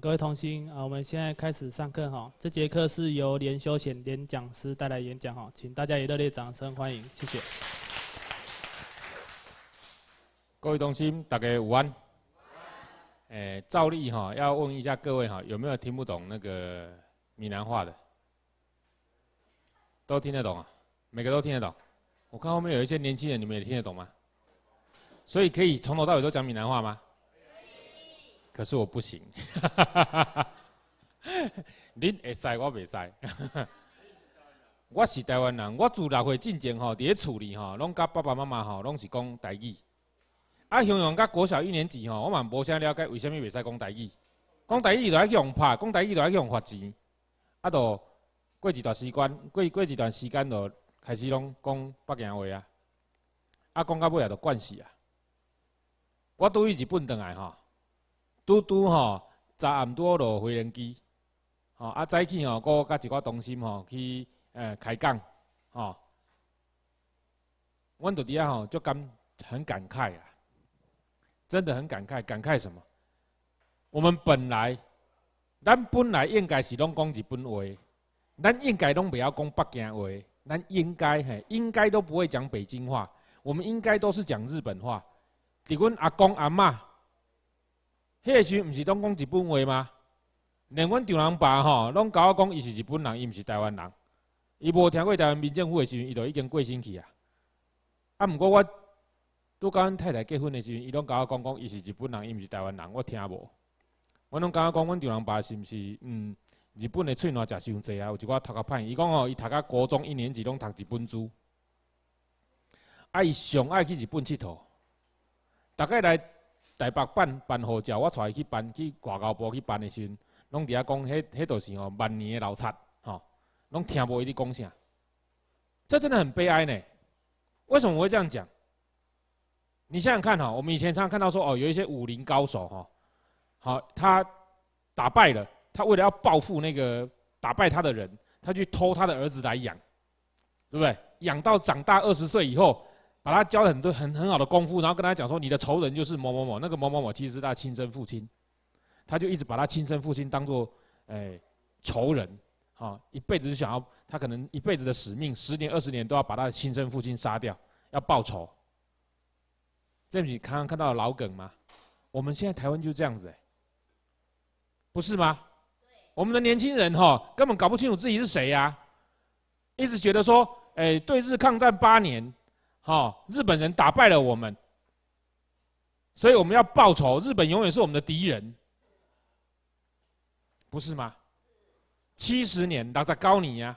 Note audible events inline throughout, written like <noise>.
各位同心啊，我们现在开始上课哈。这节课是由连休闲连讲师带来演讲哈，请大家以热烈掌声欢迎，谢谢。各位同心，大家午安。哎，照例哈，要问一下各位哈，有没有听不懂那个闽南话的？都听得懂啊？每个都听得懂。我看后面有一些年轻人，你们也听得懂吗？所以可以从头到尾都讲闽南话吗？可是我不行，您 <laughs> 会使，我袂使。<laughs> 我是台湾人，我自六岁进前吼，伫咧厝里吼，拢甲爸爸妈妈吼，拢是讲台语。啊，像用甲国小一年级吼，我嘛无啥了解，为甚物袂使讲台语？讲台语就爱去用拍，讲台语就爱去用罚钱。啊，到过一段时间，过过一段时间就开始拢讲北京话啊。啊，讲到尾也著惯势啊。我拄伊日本倒来吼。拄拄吼，昨暗拄好落飞轮机，吼啊！早起吼，我甲一个同事吼去呃开讲，吼，阮就伫啊吼就感很感慨啊，真的很感慨，感慨什么？我们本来，咱本来应该是拢讲日本话，咱应该拢袂晓讲北京话，咱应该嘿，应该都不会讲北京话，我们应该都是讲日本话。伫阮阿公阿嬷。迄个时阵毋是拢讲日本话吗？连阮丈人爸吼，拢甲我讲，伊是日本人，伊毋是台湾人。伊无听过台湾民政府的时阵，伊就已经过身去啊。啊，毋过我拄甲阮太太结婚的时阵，伊拢甲我讲讲，伊是日本人，伊毋是台湾人，我听无。我拢甲我讲，阮丈人爸是毋是嗯日本的喙烂食伤济啊？有一寡头壳歹。伊讲吼，伊读到高中一年级，拢读日本书，啊，伊上爱去日本佚佗，大概来。台北办办护照，我带伊去办，去外交部去办的时阵，拢伫遐讲，迄迄都是吼万年的老贼吼，拢听无伊伫讲啥。这真的很悲哀呢。为什么我会这样讲？你想想看吼，我们以前常常看到说，哦，有一些武林高手吼，好，他打败了，他为了要报复那个打败他的人，他去偷他的儿子来养，对不对？养到长大二十岁以后。把他教了很多很很好的功夫，然后跟他讲说，你的仇人就是某某某，那个某某某其实是他亲生父亲，他就一直把他亲生父亲当做诶仇人，啊，一辈子就想要他可能一辈子的使命，十年二十年都要把他亲生父亲杀掉，要报仇。这不你刚刚看到老梗吗？我们现在台湾就这样子，不是吗？我们的年轻人哈根本搞不清楚自己是谁呀，一直觉得说，诶，对日抗战八年。好，日本人打败了我们，所以我们要报仇。日本永远是我们的敌人，不是吗？七十年，他在告你呀。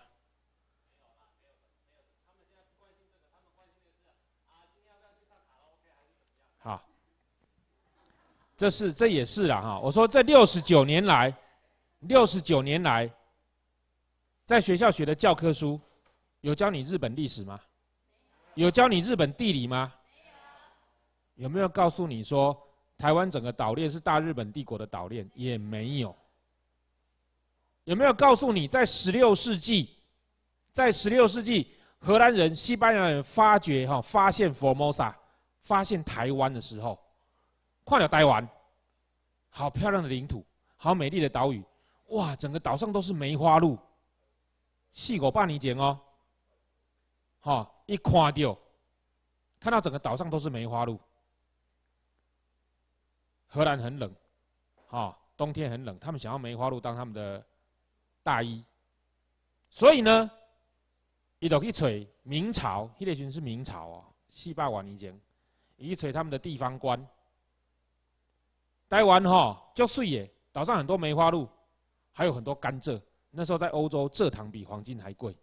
好，这是这也是了哈。我说这六十九年来，六十九年来，在学校学的教科书，有教你日本历史吗？有教你日本地理吗？有没有告诉你说，台湾整个岛链是大日本帝国的岛链？也没有。有没有告诉你，在十六世纪，在十六世纪，荷兰人、西班牙人发掘、哈发现 Formosa，发现台湾的时候，跨鸟待完，好漂亮的领土，好美丽的岛屿，哇！整个岛上都是梅花鹿，细狗帮你剪哦，哈。一看到，看到整个岛上都是梅花鹿。荷兰很冷，哈，冬天很冷，他们想要梅花鹿当他们的大衣。所以呢，一刀去锤，明朝，荷里逊是明朝哦，西八万已前，一锤他们的地方官。台湾哈，足水耶，岛上很多梅花鹿，还有很多甘蔗。那时候在欧洲，蔗糖比黄金还贵。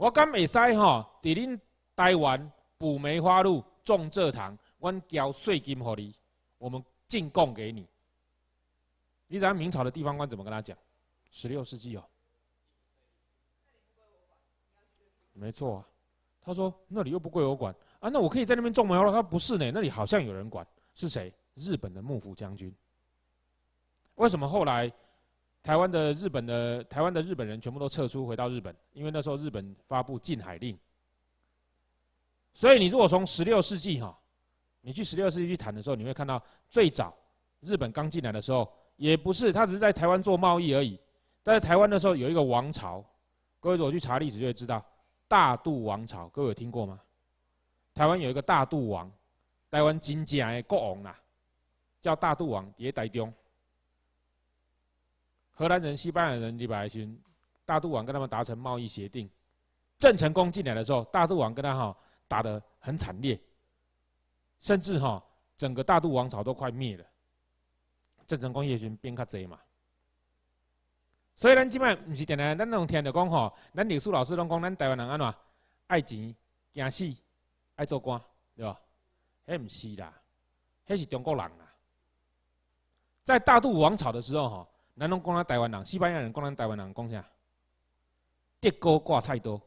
我敢会使哈，伫恁台湾补梅花鹿、种蔗糖，阮交税金互你，我们进贡给你。你知道明朝的地方官怎么跟他讲？十六世纪哦，没错，他说那里又不归我管啊，那我可以在那边种梅花鹿？他不是呢，那里好像有人管，是谁？日本的幕府将军。为什么后来？台湾的日本的台湾的日本人全部都撤出，回到日本，因为那时候日本发布禁海令。所以你如果从十六世纪哈，你去十六世纪去谈的时候，你会看到最早日本刚进来的时候，也不是他只是在台湾做贸易而已。但是台湾那时候有一个王朝，各位如果去查历史就会知道大渡王朝，各位有听过吗？台湾有一个大渡王，台湾真正的国王啊，叫大渡王，也咧台中。荷兰人、西班牙人、李白巡、大渡王跟他们达成贸易协定。郑成功进来的时候，大渡王跟他哈打得很惨烈，甚至哈整个大渡王朝都快灭了。郑成功、叶巡变较贼嘛，所以咱即摆毋是定呢？咱拢听着讲吼，咱李史老师拢讲，咱台湾人安怎爱钱、惊死、爱做官，对吧？迄毋是啦，迄是中国人啦。在大渡王朝的时候吼。南农光南台湾人，西班牙人光南台湾人，光下，铁钩挂菜刀，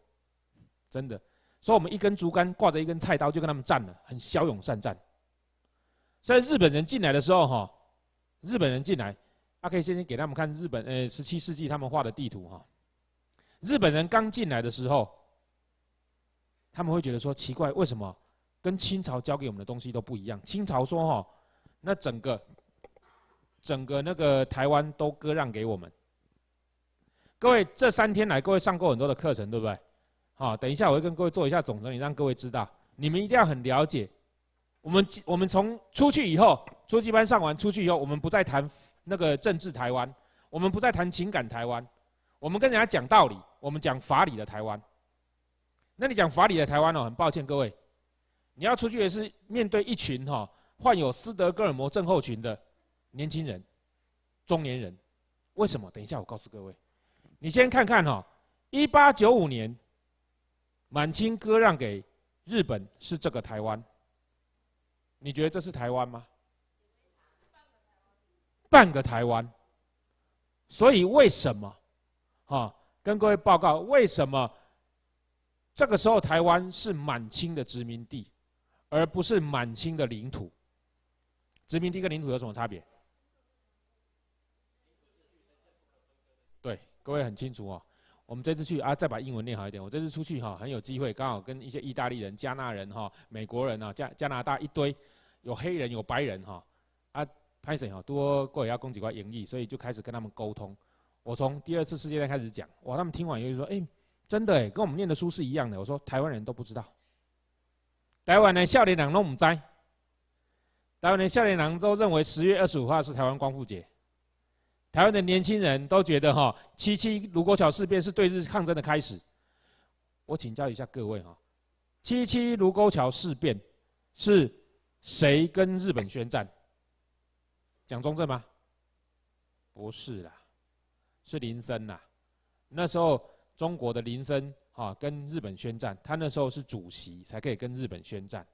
真的，所以我们一根竹竿挂着一根菜刀就跟他们战了，很骁勇善战。在日本人进来的时候，哈，日本人进来，阿 K 先生给他们看日本，呃，十七世纪他们画的地图，哈，日本人刚进来的时候，他们会觉得说奇怪，为什么跟清朝教给我们的东西都不一样？清朝说，哈，那整个。整个那个台湾都割让给我们。各位，这三天来各位上过很多的课程，对不对？好，等一下我会跟各位做一下总整理，让各位知道，你们一定要很了解。我们我们从出去以后，初级班上完出去以后，我们不再谈那个政治台湾，我们不再谈情感台湾，我们跟人家讲道理，我们讲法理的台湾。那你讲法理的台湾哦，很抱歉各位，你要出去也是面对一群哈患有斯德哥尔摩症候群的。年轻人、中年人，为什么？等一下，我告诉各位，你先看看哈，一八九五年，满清割让给日本是这个台湾，你觉得这是台湾吗？半个台湾。所以为什么？哈，跟各位报告，为什么这个时候台湾是满清的殖民地，而不是满清的领土？殖民地跟领土有什么差别？对，各位很清楚哦。我们这次去啊，再把英文练好一点。我这次出去哈，很有机会，刚好跟一些意大利人、加拿大人哈、美国人啊、加加拿大一堆，有黑人有白人哈。啊，拍摄哈，多过一要供给我演绎，所以就开始跟他们沟通。我从第二次世界大开始讲，哇，他们听完以后就说：“哎，真的哎，跟我们念的书是一样的。”我说：“台湾人都不知道，台湾的夏联党都唔在，台湾的夏联党都认为十月二十五号是台湾光复节。”台湾的年轻人都觉得哈，七七卢沟桥事变是对日抗争的开始。我请教一下各位哈，七七卢沟桥事变是谁跟日本宣战？蒋中正吗？不是啦，是林森呐。那时候中国的林森哈跟日本宣战，他那时候是主席才可以跟日本宣战。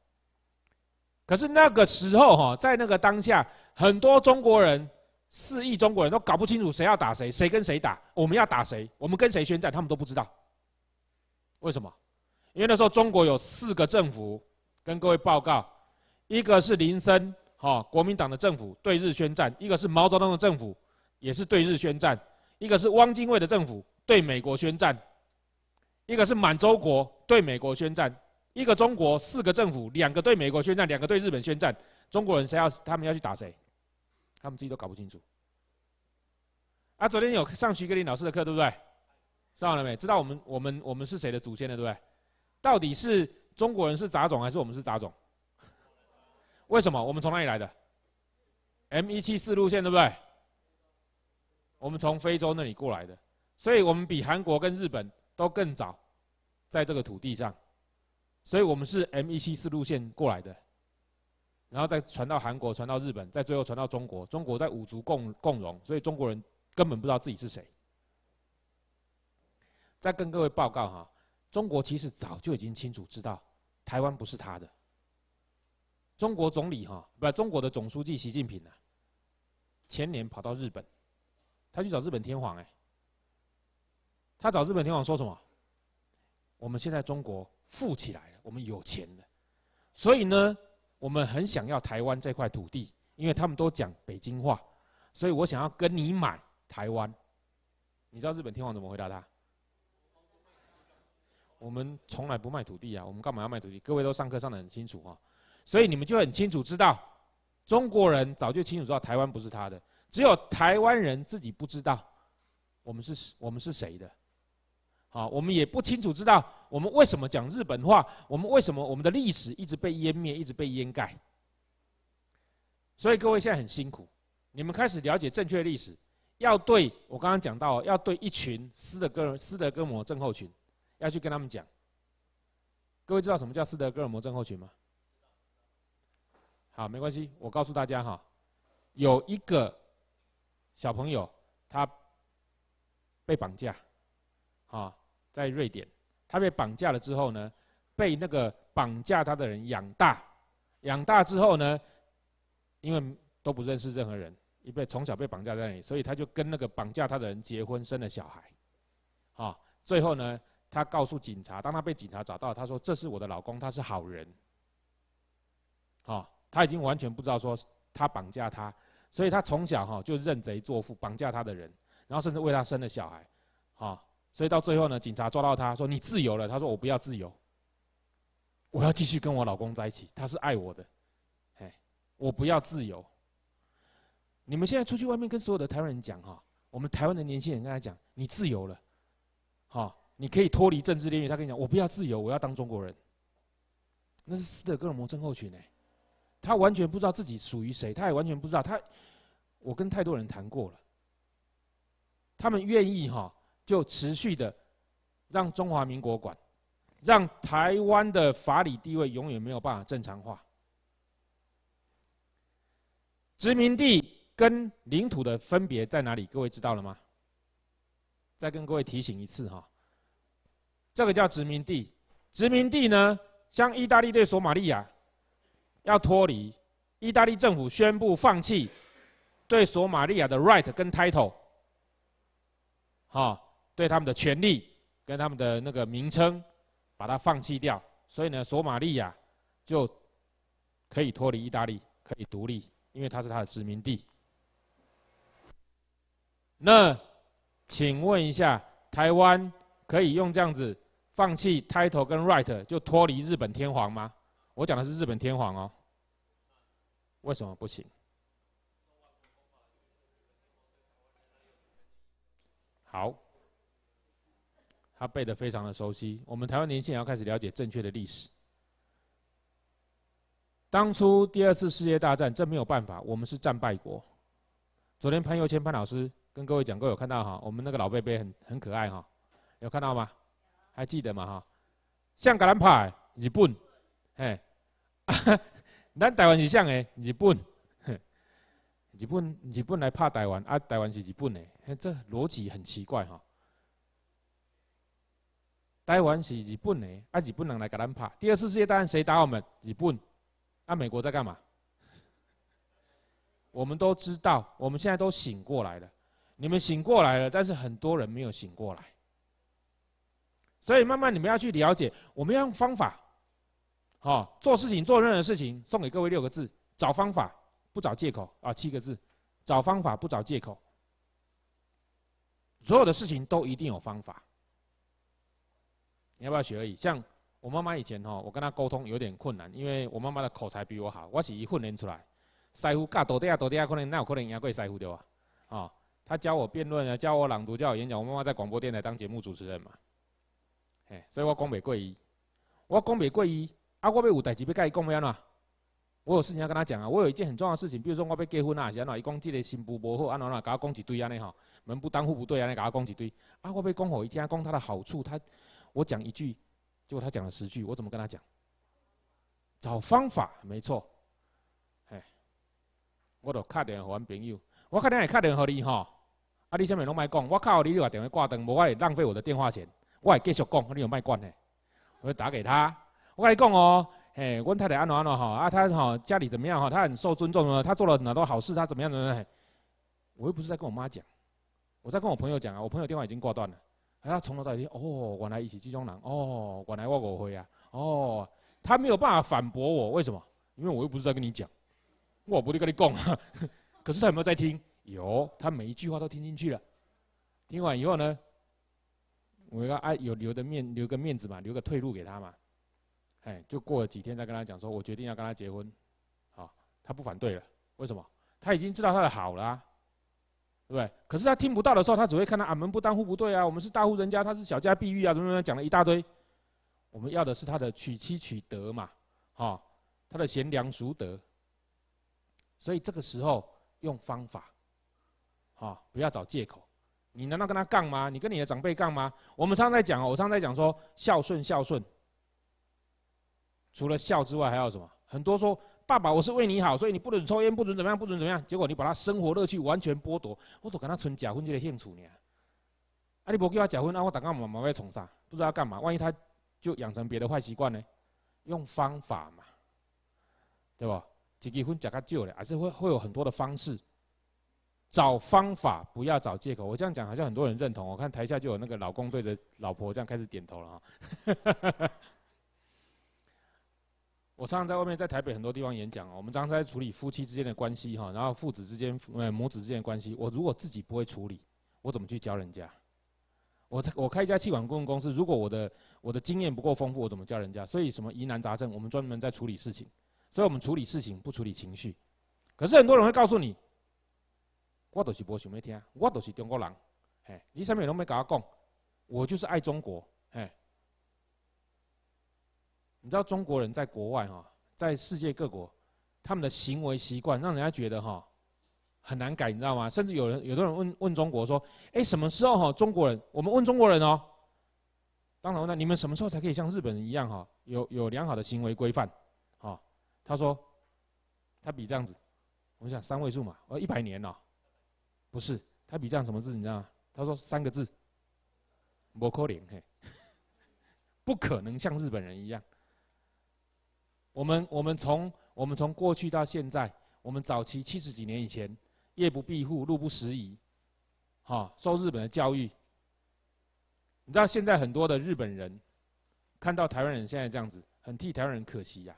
可是那个时候哈，在那个当下，很多中国人。四亿中国人都搞不清楚谁要打谁，谁跟谁打？我们要打谁？我们跟谁宣战？他们都不知道。为什么？因为那时候中国有四个政府跟各位报告：一个是林森哈国民党的政府对日宣战；一个是毛泽东的政府也是对日宣战；一个是汪精卫的政府对美国宣战；一个是满洲国对美国宣战。一个中国四个政府，两个对美国宣战，两个对日本宣战。中国人谁要他们要去打谁？他们自己都搞不清楚。啊，昨天有上徐格林老师的课，对不对？上完了没？知道我们我们我们是谁的祖先了，对不对？到底是中国人是杂种，还是我们是杂种？为什么？我们从哪里来的？M 一七四路线，对不对？我们从非洲那里过来的，所以我们比韩国跟日本都更早在这个土地上，所以我们是 M 一七四路线过来的。然后再传到韩国，传到日本，再最后传到中国。中国在五族共共荣，所以中国人根本不知道自己是谁。再跟各位报告哈，中国其实早就已经清楚知道，台湾不是他的。中国总理哈，不，中国的总书记习近平呐，前年跑到日本，他去找日本天皇哎，他找日本天皇说什么？我们现在中国富起来了，我们有钱了，所以呢。我们很想要台湾这块土地，因为他们都讲北京话，所以我想要跟你买台湾。你知道日本天皇怎么回答他？我们从来不卖土地啊，我们干嘛要卖土地？各位都上课上的很清楚啊，所以你们就很清楚知道，中国人早就清楚知道台湾不是他的，只有台湾人自己不知道，我们是，我们是谁的？好，我们也不清楚知道我们为什么讲日本话，我们为什么我们的历史一直被湮灭，一直被掩盖。所以各位现在很辛苦，你们开始了解正确历史，要对我刚刚讲到，要对一群斯德哥尔斯德哥尔摩症候群，要去跟他们讲。各位知道什么叫斯德哥尔摩症候群吗？好，没关系，我告诉大家哈，有一个小朋友他被绑架，啊。在瑞典，他被绑架了之后呢，被那个绑架他的人养大，养大之后呢，因为都不认识任何人，也被从小被绑架在那里，所以他就跟那个绑架他的人结婚，生了小孩，啊，最后呢，他告诉警察，当他被警察找到，他说：“这是我的老公，他是好人。”啊，他已经完全不知道说他绑架他，所以他从小哈就认贼作父，绑架他的人，然后甚至为他生了小孩，啊。所以到最后呢，警察抓到他说：“你自由了。”他说：“我不要自由，我要继续跟我老公在一起。他是爱我的，嘿，我不要自由。”你们现在出去外面跟所有的台湾人讲哈，我们台湾的年轻人跟他讲：“你自由了，哈，你可以脱离政治炼狱。”他跟你讲：“我不要自由，我要当中国人。”那是斯德哥尔摩症候群呢，他完全不知道自己属于谁，他也完全不知道。他，我跟太多人谈过了，他们愿意哈。就持续的让中华民国管，让台湾的法理地位永远没有办法正常化。殖民地跟领土的分别在哪里？各位知道了吗？再跟各位提醒一次哈，这个叫殖民地，殖民地呢，像意大利对索马利亚，要脱离，意大利政府宣布放弃对索马利亚的 right 跟 title，好。对他们的权利跟他们的那个名称，把它放弃掉，所以呢，索马利亚就可以脱离意大利，可以独立，因为它是它的殖民地。那请问一下，台湾可以用这样子放弃 title 跟 right 就脱离日本天皇吗？我讲的是日本天皇哦。为什么不行？好。他背的非常的熟悉，我们台湾年轻人要开始了解正确的历史。当初第二次世界大战，这没有办法，我们是战败国。昨天朋友圈潘老师跟各位讲过，有看到哈，我们那个老贝贝很很可爱哈，有看到吗？还记得吗哈？像跟咱拍日本，嘿，<laughs> 咱台湾是像的？日本，日本，日本来拍台湾，啊，台湾是日本的，这逻辑很奇怪哈。台湾是日本的，啊，日本人来跟咱拍。第二次世界大战谁打我们？日本。啊、美国在干嘛？我们都知道，我们现在都醒过来了。你们醒过来了，但是很多人没有醒过来。所以慢慢你们要去了解，我们要用方法。好，做事情做任何事情，送给各位六个字：找方法，不找借口啊。七个字：找方法，不找借口。所有的事情都一定有方法。要不要学而已？像我妈妈以前吼，我跟她沟通有点困难，因为我妈妈的口才比我好。我是一训练出来，师傅教徒弟啊，多啲啊，可能那有可能人家可以对吧？哦，她教我辩论啊，教我朗读，教我演讲。我妈妈在广播电台当节目主持人嘛，哎，所以我讲袂过伊。我讲袂过伊，啊，我要有代志要甲伊讲要安怎？我有事情要跟他讲啊，我有一件很重要的事情，比如说我要结婚啊，是安怎？伊讲即个新妇无好，安怎怎，甲我讲一堆安尼吼，门不当户不对安尼，甲我讲一堆。啊，我要讲好伊听，讲它的好处，它。我讲一句，结果他讲了十句，我怎么跟他讲？找方法没错，哎，我都看电话，朋友，我看定也看电话，你哈，啊，你前面拢卖讲，我靠，你又把电话挂断，无我也浪费我的电话钱，我系继续讲，你有卖管呢？我就打给他，我跟你讲哦，哎，温太太安怎安怎吼？啊，她哈，家里怎么样哈？她很受尊重啊，她做了很多好事，她怎么样怎么样？我又不是在跟我妈讲，我在跟我朋友讲啊，我朋友电话已经挂断了。哎，他从头到尾哦，我来一起西装南，哦，我来外国回啊，哦，他没有办法反驳我，为什么？因为我又不是在跟你讲，我不是跟你讲，<laughs> 可是他有没有在听？有，他每一句话都听进去了。听完以后呢，我要哎有留的面，留个面子嘛，留个退路给他嘛。哎，就过了几天，再跟他讲说，我决定要跟他结婚，好，他不反对了，为什么？他已经知道他的好了。对不对？可是他听不到的时候，他只会看到俺们不当户不对啊，我们是大户人家，他是小家碧玉啊，怎么怎么讲了一大堆。我们要的是他的娶妻娶德嘛，哈，他的贤良淑德。所以这个时候用方法，哈，不要找借口。你难道跟他杠吗？你跟你的长辈杠吗？我们常在讲，我常常在讲说孝顺孝顺，除了孝之外还有什么？很多说。爸爸，我是为你好，所以你不准抽烟，不准怎么样，不准怎么样。结果你把他生活乐趣完全剥夺，我都跟他存假婚这类相处呢。啊，你不给他结婚，那我等下妈妈要从啥？不知道干嘛？万一他就养成别的坏习惯呢？用方法嘛，对吧？个婚假卡旧了，还是会会有很多的方式，找方法，不要找借口。我这样讲好像很多人认同，我看台下就有那个老公对着老婆这样开始点头了啊。我常常在外面，在台北很多地方演讲。我们常常在处理夫妻之间的关系，哈，然后父子之间，呃，母子之间的关系。我如果自己不会处理，我怎么去教人家？我我开一家气管顾问公司，如果我的我的经验不够丰富，我怎么教人家？所以什么疑难杂症，我们专门在处理事情。所以我们处理事情，不处理情绪。可是很多人会告诉你，我都是不想要听，我都是中国人，哎，你上面有没跟我讲，我就是爱中国，哎。你知道中国人在国外哈，在世界各国，他们的行为习惯让人家觉得哈很难改，你知道吗？甚至有人有的人问问中国说：“哎，什么时候哈中国人？”我们问中国人哦。当然了，你们什么时候才可以像日本人一样哈，有有良好的行为规范？哈，他说他比这样子，我们三位数嘛，呃，一百年哦，不是，他比这样什么字，你知道吗？他说三个字，抹可令，嘿，不可能像日本人一样。我们我们从我们从过去到现在，我们早期七十几年以前，夜不闭户，路不拾遗，哈，受日本的教育。你知道现在很多的日本人，看到台湾人现在这样子，很替台湾人可惜呀。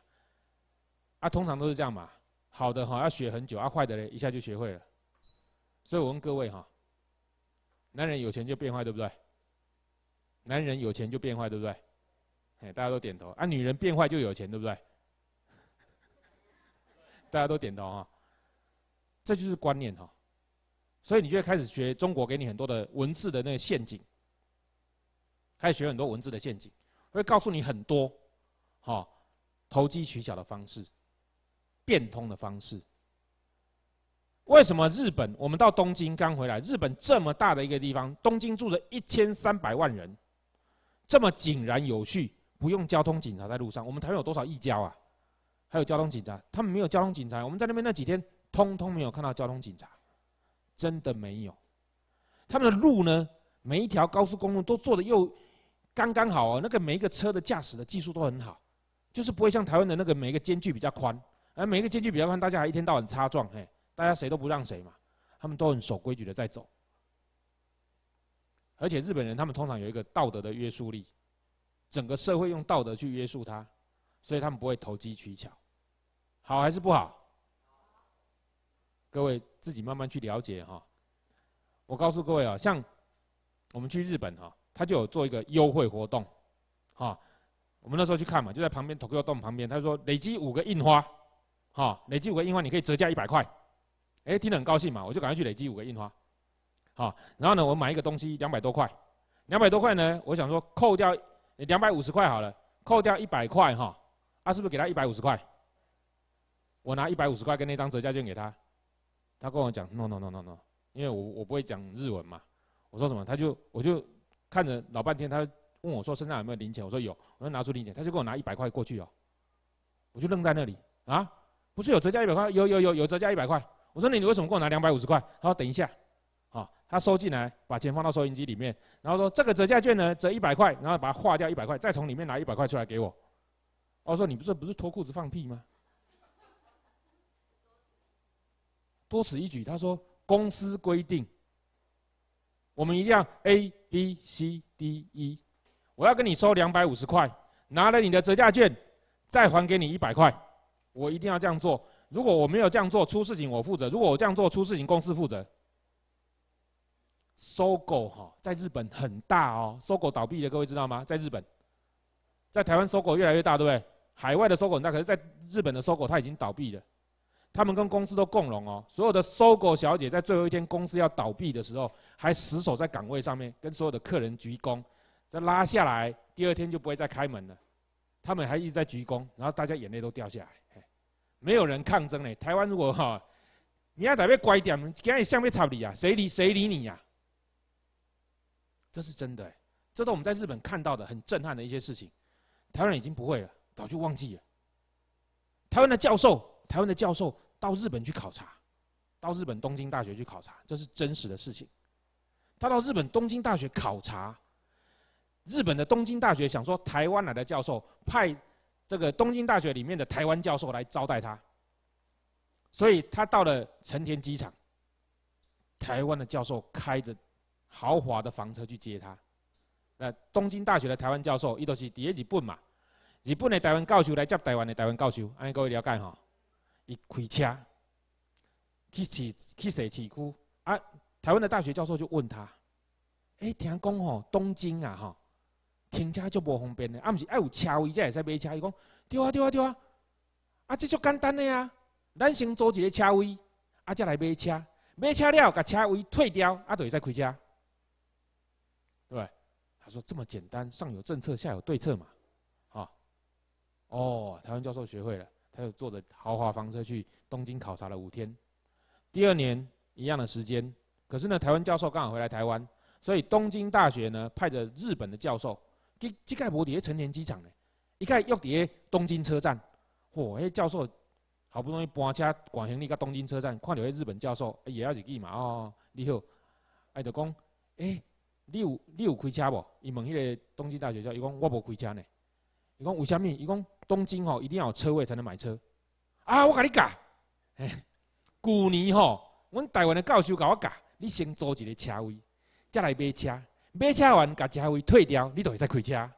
啊，通常都是这样嘛，好的哈要学很久，啊坏的嘞一下就学会了。所以我问各位哈，男人有钱就变坏对不对？男人有钱就变坏对不对？哎，大家都点头。啊，女人变坏就有钱对不对？大家都点头啊，这就是观念哈，所以你就会开始学中国给你很多的文字的那个陷阱，开始学很多文字的陷阱，会告诉你很多，哈，投机取巧的方式，变通的方式。为什么日本？我们到东京刚回来，日本这么大的一个地方，东京住着一千三百万人，这么井然有序，不用交通警察在路上。我们台湾有多少易交啊？还有交通警察，他们没有交通警察。我们在那边那几天，通通没有看到交通警察，真的没有。他们的路呢，每一条高速公路都做的又刚刚好哦。那个每一个车的驾驶的技术都很好，就是不会像台湾的那个每一个间距比较宽，而每一个间距比较宽，大家还一天到晚擦撞，嘿，大家谁都不让谁嘛。他们都很守规矩的在走。而且日本人他们通常有一个道德的约束力，整个社会用道德去约束他，所以他们不会投机取巧。好还是不好？各位自己慢慢去了解哈。我告诉各位啊，像我们去日本哈，他就有做一个优惠活动，哈。我们那时候去看嘛，就在旁边土龟洞旁边，他说累积五个印花，哈，累积五个印花你可以折价一百块。哎，听了很高兴嘛，我就赶快去累积五个印花，好，然后呢，我买一个东西两百多块，两百多块呢，我想说扣掉两百五十块好了，扣掉一百块哈，那是不是给他一百五十块？我拿一百五十块跟那张折价券给他，他跟我讲 no no no no no，因为我我不会讲日文嘛，我说什么他就我就看着老半天，他问我说身上有没有零钱，我说有，我说拿出零钱，他就给我拿一百块过去哦，我就愣在那里啊，不是有折价一百块，有有有有折价一百块，我说你你为什么给我拿两百五十块？他说等一下，啊，他收进来把钱放到收音机里面，然后说这个折价券呢折一百块，然后把它划掉一百块，再从里面拿一百块出来给我，我说你不是不是脱裤子放屁吗？多此一举，他说公司规定，我们一定要 A B C D E，我要跟你收两百五十块，拿了你的折价券，再还给你一百块，我一定要这样做。如果我没有这样做出事情，我负责；如果我这样做出事情，公司负责。搜狗哈，在日本很大哦，搜狗倒闭了，各位知道吗？在日本，在台湾搜狗越来越大，对不对？海外的搜狗大，可是在日本的搜狗它已经倒闭了。他们跟公司都共荣哦。所有的搜狗小姐在最后一天公司要倒闭的时候，还死守在岗位上面，跟所有的客人鞠躬。再拉下来，第二天就不会再开门了。他们还一直在鞠躬，然后大家眼泪都掉下来。没有人抗争嘞。台湾如果哈，你要再被乖点，跟人像被炒吵理啊，谁理谁理你呀？这是真的，这都我们在日本看到的很震撼的一些事情。台湾已经不会了，早就忘记了。台湾的教授。台湾的教授到日本去考察，到日本东京大学去考察，这是真实的事情。他到日本东京大学考察，日本的东京大学想说，台湾来的教授派这个东京大学里面的台湾教授来招待他，所以他到了成田机场，台湾的教授开着豪华的房车去接他。那东京大学的台湾教授，伊都是在日本嘛，日本的台湾教授来接台湾的台湾教授，安尼各位了解吼。开车去市去市区啊！台湾的大学教授就问他：“哎，听讲吼，东京啊，吼停车就无方便的啊，毋是爱有车位才会使买车。”伊讲：“对啊，对啊，对啊，啊，这足简单的啊！咱先租一个车位，啊，再来买车，买车了，把车位退掉，啊，就会使开车，对不对？”他说：“这么简单，上有政策，下有对策嘛，啊，哦，台湾教授学会了。”他就坐着豪华房车去东京考察了五天。第二年一样的时间，可是呢，台湾教授刚好回来台湾，所以东京大学呢派着日本的教授，伊伊盖无底，成年机场一伊盖又底东京车站，嚯，迄教授好不容易搬车赶行李到东京车站，看着迄日本教授，哎，也要一记嘛哦，你好，哎，就讲，哎，你有你有开车无？伊问迄个东京大学教伊讲我无开车呢，伊讲为虾米？伊讲。东京吼一定要有车位才能买车啊！我跟你讲，哎，去年吼，阮台湾的教授跟我讲，你先租一个车位，再来买车，买车完把车位退掉，你就会再开车。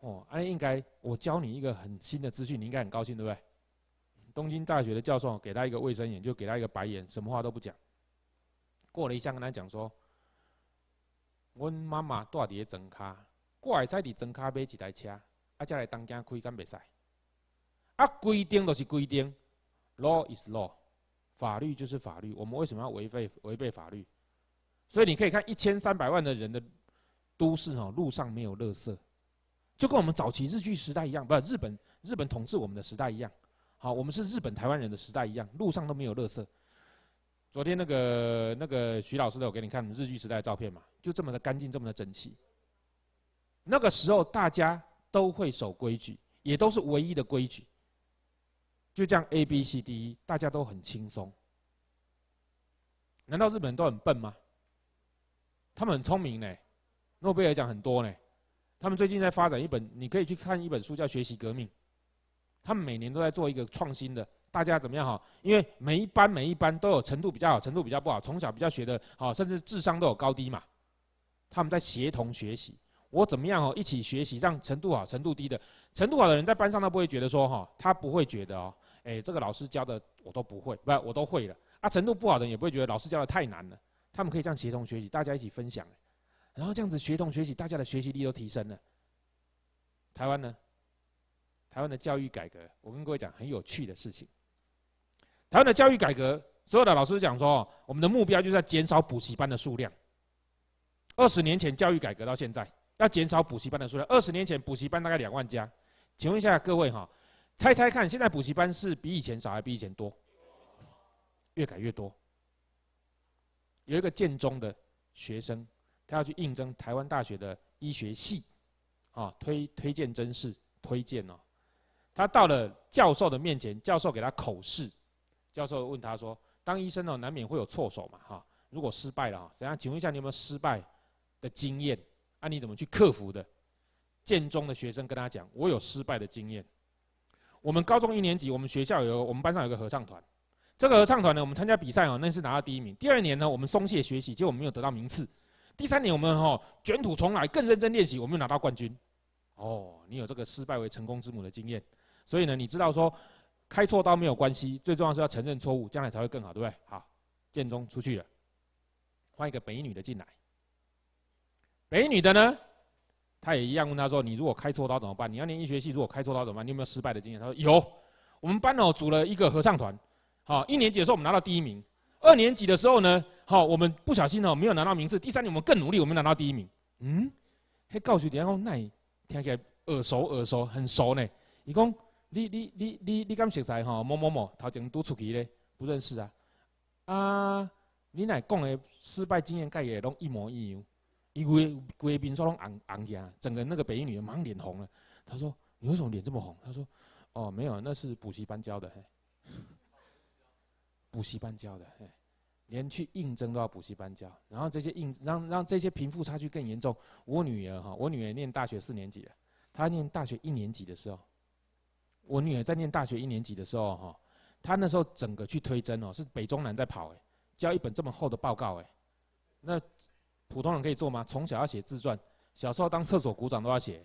哦，哎，应该我教你一个很新的资讯，你应该很高兴，对不对？东京大学的教授给他一个卫生眼，就给他一个白眼，什么话都不讲。过了一下，跟他讲说，我妈妈住伫个床卡，我会使伫床卡买一台车。啊，再来当家开干比赛。啊，规定就是规定，law is law，法律就是法律。我们为什么要违背违背法律？所以你可以看一千三百万的人的都市哦，路上没有垃圾，就跟我们早期日据时代一样，不，日本日本统治我们的时代一样。好，我们是日本台湾人的时代一样，路上都没有垃圾。昨天那个那个徐老师的，我给你看日据时代的照片嘛？就这么的干净，这么的整齐。那个时候大家。都会守规矩，也都是唯一的规矩。就这样，A、B、C、D，大家都很轻松。难道日本人都很笨吗？他们很聪明呢，诺贝尔奖很多呢。他们最近在发展一本，你可以去看一本书叫《学习革命》。他们每年都在做一个创新的，大家怎么样哈？因为每一班每一班都有程度比较好、程度比较不好，从小比较学的好，甚至智商都有高低嘛。他们在协同学习。我怎么样哦？一起学习，让程度好、程度低的、程度好的人在班上他不会觉得说哈，他不会觉得哦，哎，这个老师教的我都不会，不，我都会了啊。程度不好的人也不会觉得老师教的太难了，他们可以这样协同学习，大家一起分享，然后这样子协同学习，大家的学习力都提升了。台湾呢，台湾的教育改革，我跟各位讲很有趣的事情。台湾的教育改革，所有的老师讲说，我们的目标就是在减少补习班的数量。二十年前教育改革到现在。要减少补习班的数量。二十年前，补习班大概两万家。请问一下各位哈，猜猜看，现在补习班是比以前少，还比以前多？越改越多。有一个建中的学生，他要去应征台湾大学的医学系，啊，推推荐真试，推荐哦。他到了教授的面前，教授给他口试，教授问他说：“当医生哦，难免会有错手嘛，哈。如果失败了啊，怎样？请问一下，你有没有失败的经验？”啊，你怎么去克服的？建中的学生跟他讲：“我有失败的经验。我们高中一年级，我们学校有我们班上有个合唱团。这个合唱团呢，我们参加比赛哦，那是拿到第一名。第二年呢，我们松懈学习，结果没有得到名次。第三年我们哈卷土重来，更认真练习，我们拿到冠军。哦，你有这个失败为成功之母的经验，所以呢，你知道说开错刀没有关系，最重要是要承认错误，将来才会更好，对不对？好，建中出去了，换一个北女的进来。”北女的呢，他也一样问他说：“你如果开错刀怎么办？你要念医学系，如果开错刀怎么办？你有没有失败的经验？”他说：“有，我们班哦组了一个合唱团，好，一年级的时候我们拿到第一名，二年级的时候呢，好，我们不小心呢没有拿到名次，第三年我们更努力，我们拿到第一名。”嗯，迄人授讲：“你听起来耳熟耳熟，很熟呢。”伊讲：“你你你你你敢识在吼某某某头前都出去咧，不认识啊啊！你乃讲的失败经验，概也拢一模一样。”一贵贵宾说：“弄昂昂来，整个那个北语女的马上脸红了。”他说：“你为什么脸这么红？”他说：“哦，没有，那是补习班教的。补习班教的，连去应征都要补习班教。然后这些应让让这些贫富差距更严重。我女儿哈，我女儿念大学四年级了。她念大学一年级的时候，我女儿在念大学一年级的时候哈，她那时候整个去推甄哦，是北中南在跑哎，交一本这么厚的报告哎，那。”普通人可以做吗？从小要写自传，小时候当厕所鼓掌都要写，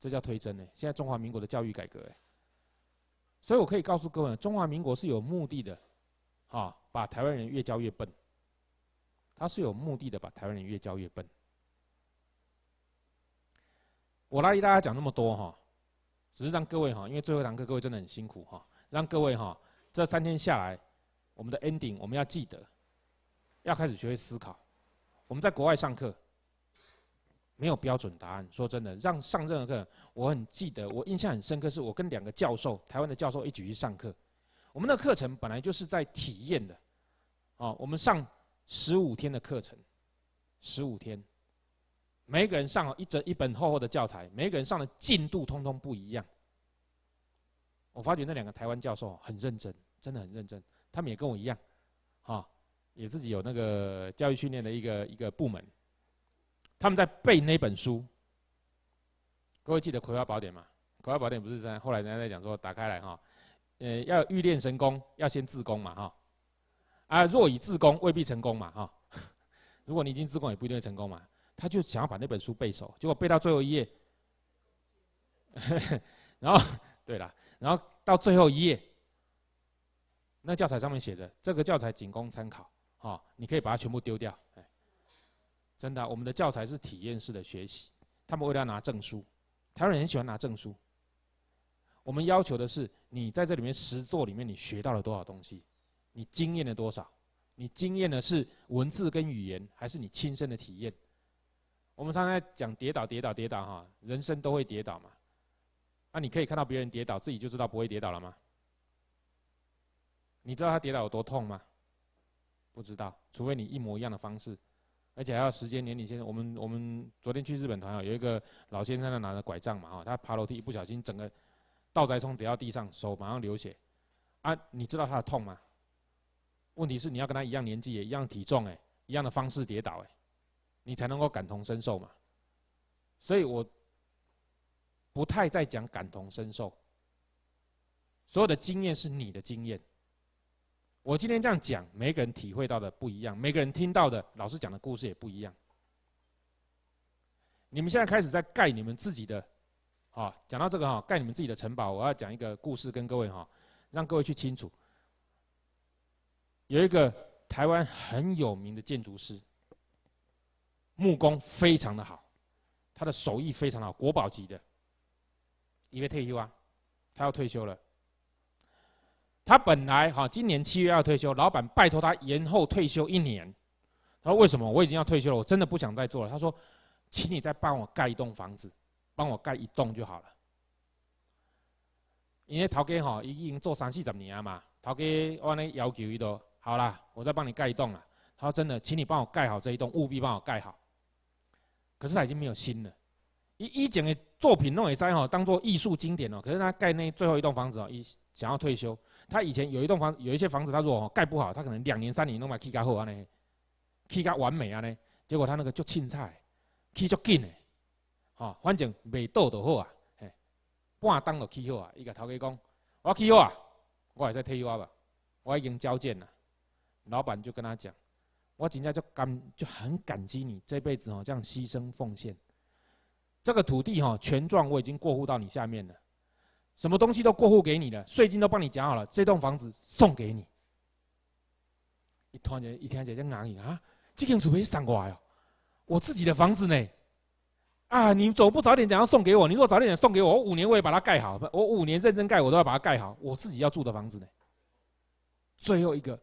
这叫推真呢。现在中华民国的教育改革哎，所以我可以告诉各位，中华民国是有目的的，哈，把台湾人越教越笨。他是有目的的，把台湾人越教越笨。我拉依大家讲那么多哈，只是让各位哈，因为最后一堂课各位真的很辛苦哈，让各位哈，这三天下来，我们的 ending 我们要记得，要开始学会思考。我们在国外上课没有标准答案。说真的，让上任何课，我很记得，我印象很深刻，是我跟两个教授，台湾的教授一起去上课。我们的课程本来就是在体验的，啊，我们上十五天的课程，十五天，每个人上一整一本厚厚的教材，每个人上的进度通通不一样。我发觉那两个台湾教授很认真，真的很认真，他们也跟我一样，啊。也自己有那个教育训练的一个一个部门，他们在背那本书。各位记得《葵花宝典》吗？《葵花宝典》不是在后来人家在讲说，打开来哈，呃，要欲练神功，要先自宫嘛哈。啊，若以自宫，未必成功嘛哈。<laughs> 如果你已经自宫，也不一定会成功嘛。他就想要把那本书背熟，结果背到最后一页，<laughs> 然后对了，然后到最后一页，那教材上面写着，这个教材仅供参考。啊，你可以把它全部丢掉。哎，真的，我们的教材是体验式的学习。他们为了拿证书，台湾人很喜欢拿证书。我们要求的是，你在这里面实做里面，你学到了多少东西？你经验了多少？你经验的是文字跟语言，还是你亲身的体验？我们常在讲跌倒，跌倒，跌倒，哈，人生都会跌倒嘛。那你可以看到别人跌倒，自己就知道不会跌倒了吗？你知道他跌倒有多痛吗？不知道，除非你一模一样的方式，而且还要时间年龄先。我们我们昨天去日本团哦，有一个老先生在拿着拐杖嘛哈，他爬楼梯一不小心整个倒栽葱跌到地上，手马上流血。啊，你知道他的痛吗？问题是你要跟他一样年纪，也一样体重，哎，一样的方式跌倒，哎，你才能够感同身受嘛。所以我不太在讲感同身受。所有的经验是你的经验。我今天这样讲，每个人体会到的不一样，每个人听到的老师讲的故事也不一样。你们现在开始在盖你们自己的，啊，讲到这个哈，盖你们自己的城堡。我要讲一个故事跟各位哈，让各位去清楚。有一个台湾很有名的建筑师，木工非常的好，他的手艺非常好，国宝级的。因为退休啊，他要退休了。他本来哈，今年七月要退休，老板拜托他延后退休一年。他说：“为什么？我已经要退休了，我真的不想再做了。”他说：“请你再帮我盖一栋房子，帮我盖一栋就好了。”因为陶哥哈，已经做三四十年嘛，陶哥我那要求一多，好啦，我再帮你盖一栋啦。他说：“真的，请你帮我盖好这一栋，务必帮我盖好。”可是他已经没有心了。一一整的作品弄也三哈，当做艺术经典哦。可是他盖那最后一栋房子哦，一想要退休，他以前有一栋房，有一些房子，他说果盖不好，他可能两年三年弄嘛起盖好啊呢，起盖完美啊呢，结果他那个就青菜，起就紧的，哦，反正未倒就好啊，嘿，半东就起好啊，伊个头家讲，我起好啊，我再退休啊吧，我已经交建了，老板就跟他讲，我真正就感就很感激你这辈子哦这样牺牲奉献，这个土地哦权状我已经过户到你下面了。什么东西都过户给你了，税金都帮你缴好了，这栋房子送给你。一突然间，一听见这哪里啊，这个怎么会送过来哦？我自己的房子呢？啊，你走不早点讲要送给我，你如果早点讲送给我，我五年我也把它盖好，我五年认真盖，我都要把它盖好，我自己要住的房子呢？最后一个，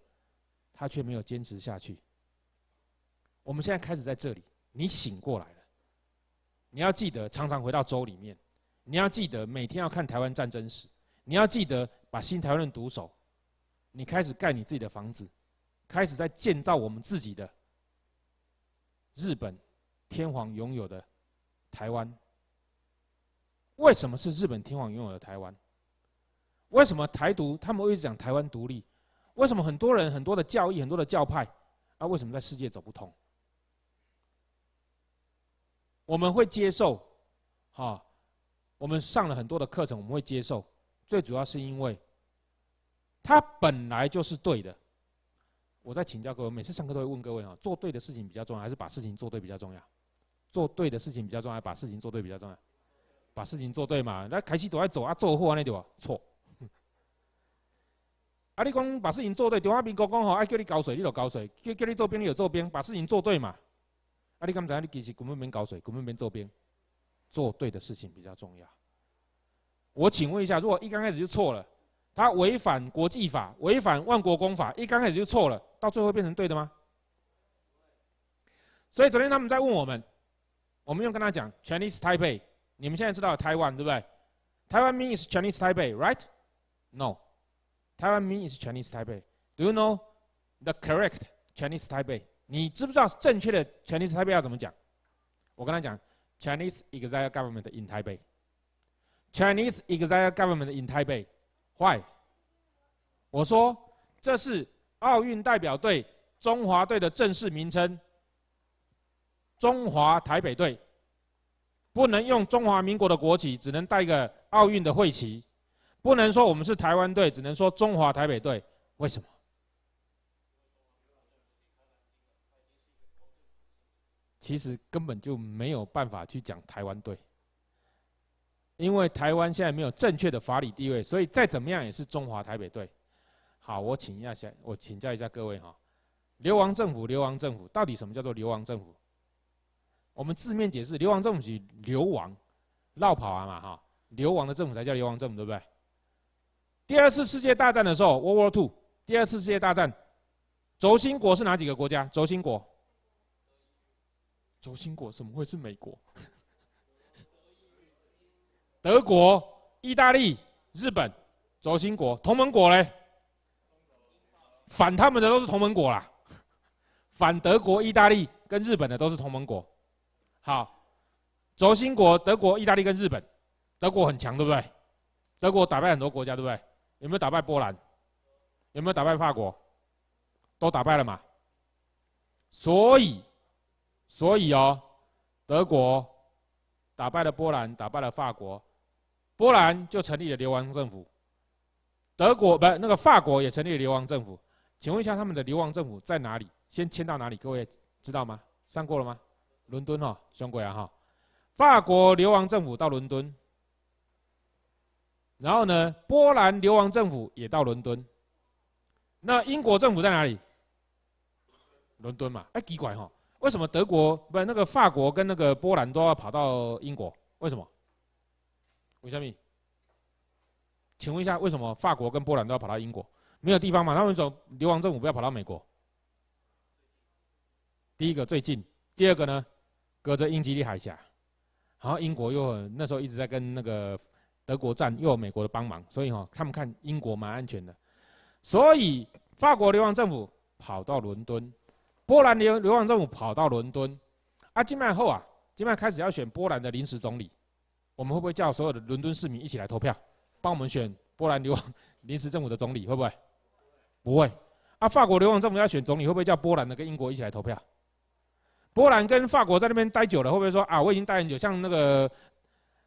他却没有坚持下去。我们现在开始在这里，你醒过来了，你要记得常常回到粥里面。你要记得每天要看台湾战争史，你要记得把新台湾人读熟，你开始盖你自己的房子，开始在建造我们自己的日本天皇拥有的台湾。为什么是日本天皇拥有的台湾？为什么台独他们一直讲台湾独立？为什么很多人很多的教义很多的教派，啊？为什么在世界走不通？我们会接受，哈？我们上了很多的课程，我们会接受，最主要是因为，它本来就是对的。我在请教各位，每次上课都会问各位啊，做对的事情比较重要，还是把事情做对比较重要？做对的事情比较重要，还是把事情做对比较重要？把事情做对嘛，那凯西都爱走啊，做货啊，那对吧？错。<laughs> 啊，你讲把事情做对，中华民国讲吼，爱叫你搞水，你就搞水；叫叫你做兵，你就做兵。把事情做对嘛。啊，你刚才你其实根本没搞水，根本没做兵。做对的事情比较重要。我请问一下，如果一刚开始就错了，他违反国际法，违反万国公法，一刚开始就错了，到最后变成对的吗？所以昨天他们在问我们，我们用跟他讲 “Chinese Taipei”，你们现在知道台湾对不对台湾 means Chinese Taipei, right?” No. o 台湾 means Chinese Taipei.” Do you know the correct “Chinese Taipei”？你知不知道正确的 “Chinese Taipei” 要怎么讲？我跟他讲。Chinese exile government in Taipei. Chinese exile government in Taipei. Why? 我说这是奥运代表队中华队的正式名称。中华台北队不能用中华民国的国旗，只能带个奥运的会旗。不能说我们是台湾队，只能说中华台北队。为什么？其实根本就没有办法去讲台湾队，因为台湾现在没有正确的法理地位，所以再怎么样也是中华台北队。好，我请一下，我请教一下各位哈，流亡政府，流亡政府到底什么叫做流亡政府？我们字面解释，流亡政府是流亡、绕跑啊嘛哈，流亡的政府才叫流亡政府，对不对？第二次世界大战的时候，World War Two，第二次世界大战，轴心国是哪几个国家？轴心国？轴心国怎么会是美国？<laughs> 德国、意大利、日本，轴心国同盟国嘞？反他们的都是同盟国啦。反德国、意大利跟日本的都是同盟国。好，轴心国德国、意大利跟日本，德国很强，对不对？德国打败很多国家，对不对？有没有打败波兰？有没有打败法国？都打败了嘛？所以。所以哦，德国打败了波兰，打败了法国，波兰就成立了流亡政府。德国不，那个法国也成立了流亡政府。请问一下，他们的流亡政府在哪里？先迁到哪里？各位知道吗？上过了吗？伦敦哈，兄鬼啊哈！法国流亡政府到伦敦，然后呢，波兰流亡政府也到伦敦。那英国政府在哪里？伦敦嘛。哎，奇怪哈。为什么德国不是那个法国跟那个波兰都要跑到英国？为什么？吴小米，请问一下，为什么法国跟波兰都要跑到英国？没有地方嘛？那为什么流亡政府不要跑到美国？第一个最近，第二个呢，隔着英吉利海峡，然后英国又那时候一直在跟那个德国战，又有美国的帮忙，所以哈，他们看英国蛮安全的，所以法国流亡政府跑到伦敦。波兰流流亡政府跑到伦敦，啊，进来后啊，进来开始要选波兰的临时总理，我们会不会叫所有的伦敦市民一起来投票，帮我们选波兰流亡临时政府的总理？会不会？不会。啊，法国流亡政府要选总理，会不会叫波兰的跟英国一起来投票？波兰跟法国在那边待久了，会不会说啊，我已经待很久，像那个、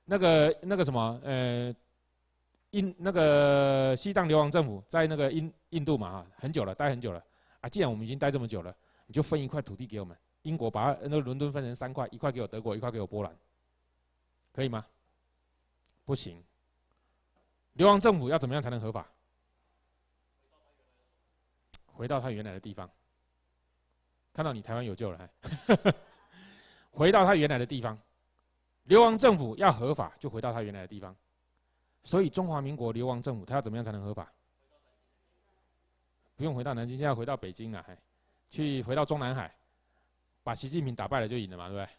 那个、那个什么，呃，印那个西藏流亡政府在那个印印度嘛，啊，很久了，待很久了。啊，既然我们已经待这么久了。你就分一块土地给我们，英国把那个伦敦分成三块，一块给我德国，一块给我波兰，可以吗？不行。流亡政府要怎么样才能合法？回到他原来的地方。看到你台湾有救了，<laughs> 回到他原来的地方。流亡政府要合法，就回到他原来的地方。所以中华民国流亡政府，他要怎么样才能合法？不用回到南京，现在回到北京了，还。去回到中南海，把习近平打败了就赢了嘛，对不对？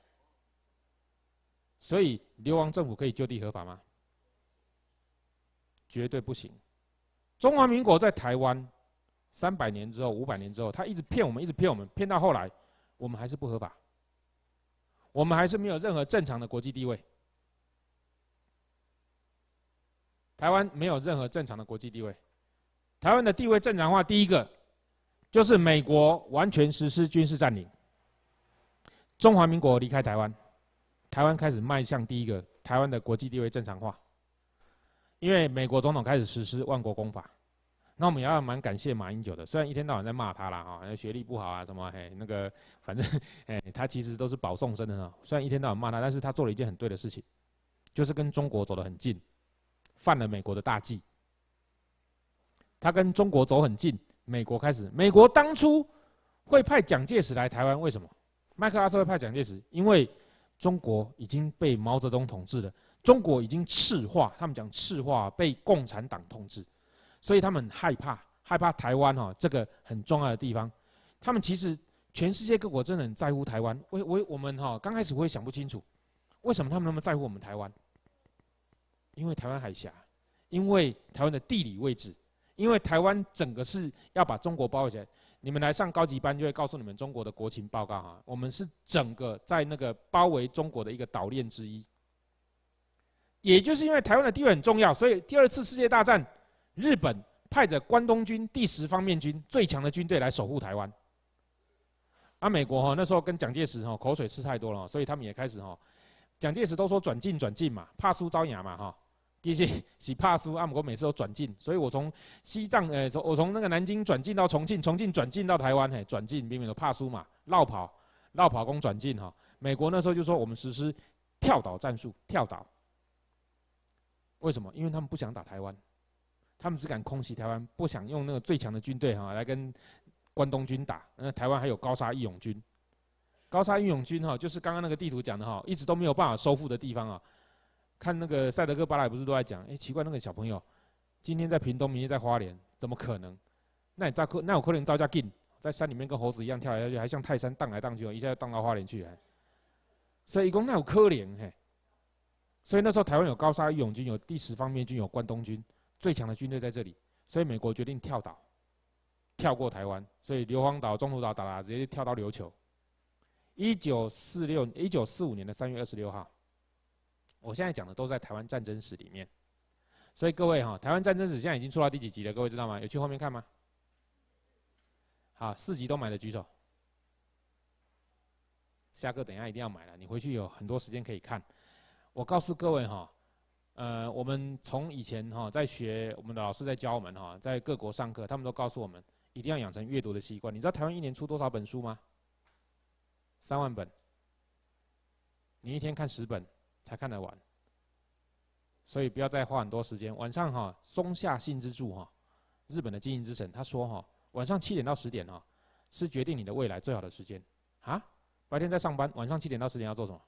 所以流亡政府可以就地合法吗？绝对不行！中华民国在台湾三百年之后、五百年之后，他一直骗我们，一直骗我们，骗到后来，我们还是不合法，我们还是没有任何正常的国际地位。台湾没有任何正常的国际地位，台湾的地位正常化，第一个。就是美国完全实施军事占领，中华民国离开台湾，台湾开始迈向第一个台湾的国际地位正常化。因为美国总统开始实施万国公法，那我们也要蛮感谢马英九的，虽然一天到晚在骂他啦，哈，学历不好啊，什么，嘿，那个，反正，哎，他其实都是保送生的，哈。虽然一天到晚骂他，但是他做了一件很对的事情，就是跟中国走得很近，犯了美国的大忌。他跟中国走很近。美国开始，美国当初会派蒋介石来台湾，为什么？麦克阿瑟会派蒋介石？因为中国已经被毛泽东统治了，中国已经赤化，他们讲赤化被共产党统治，所以他们害怕，害怕台湾哈这个很重要的地方。他们其实全世界各国真的很在乎台湾，我我我们哈刚开始会想不清楚，为什么他们那么在乎我们台湾？因为台湾海峡，因为台湾的地理位置。因为台湾整个是要把中国包围起来，你们来上高级班就会告诉你们中国的国情报告哈，我们是整个在那个包围中国的一个岛链之一，也就是因为台湾的地位很重要，所以第二次世界大战日本派着关东军第十方面军最强的军队来守护台湾。啊，美国哈那时候跟蒋介石哈口水吃太多了，所以他们也开始哈，蒋介石都说转进转进嘛，怕输遭牙嘛哈。毕些是帕苏，阿姆国每次都转进，所以我从西藏，呃，从我从那个南京转进到重庆，重庆转进到台湾，嘿，转进明明都帕苏嘛，绕跑，绕跑攻转进哈。美国那时候就说我们实施跳岛战术，跳岛。为什么？因为他们不想打台湾，他们只敢空袭台湾，不想用那个最强的军队哈来跟关东军打。那台湾还有高沙义勇军，高沙义勇军哈，就是刚刚那个地图讲的哈，一直都没有办法收复的地方啊。看那个赛德克巴莱不是都在讲，哎，奇怪，那个小朋友，今天在屏东，明天在花莲，怎么可能？那也糟，那有可能造架劲，在山里面跟猴子一样跳来跳去，还像泰山荡来荡去哦，一下就荡到花莲去了。所以一共那有可怜嘿，所以那时候台湾有高沙义勇军，有第十方面军，有关东军，最强的军队在这里，所以美国决定跳岛，跳过台湾，所以硫磺岛、中途岛打打，直接就跳到琉球。一九四六一九四五年的三月二十六号。我现在讲的都在台湾战争史里面，所以各位哈，台湾战争史现在已经出到第几集了？各位知道吗？有去后面看吗？好，四集都买的举手。下课等下一定要买了，你回去有很多时间可以看。我告诉各位哈，呃，我们从以前哈在学，我们的老师在教我们哈，在各国上课，他们都告诉我们一定要养成阅读的习惯。你知道台湾一年出多少本书吗？三万本。你一天看十本。才看得完，所以不要再花很多时间。晚上哈，松下幸之助哈，日本的经营之神，他说哈，晚上七点到十点哈，是决定你的未来最好的时间。啊，白天在上班，晚上七点到十点要做什么？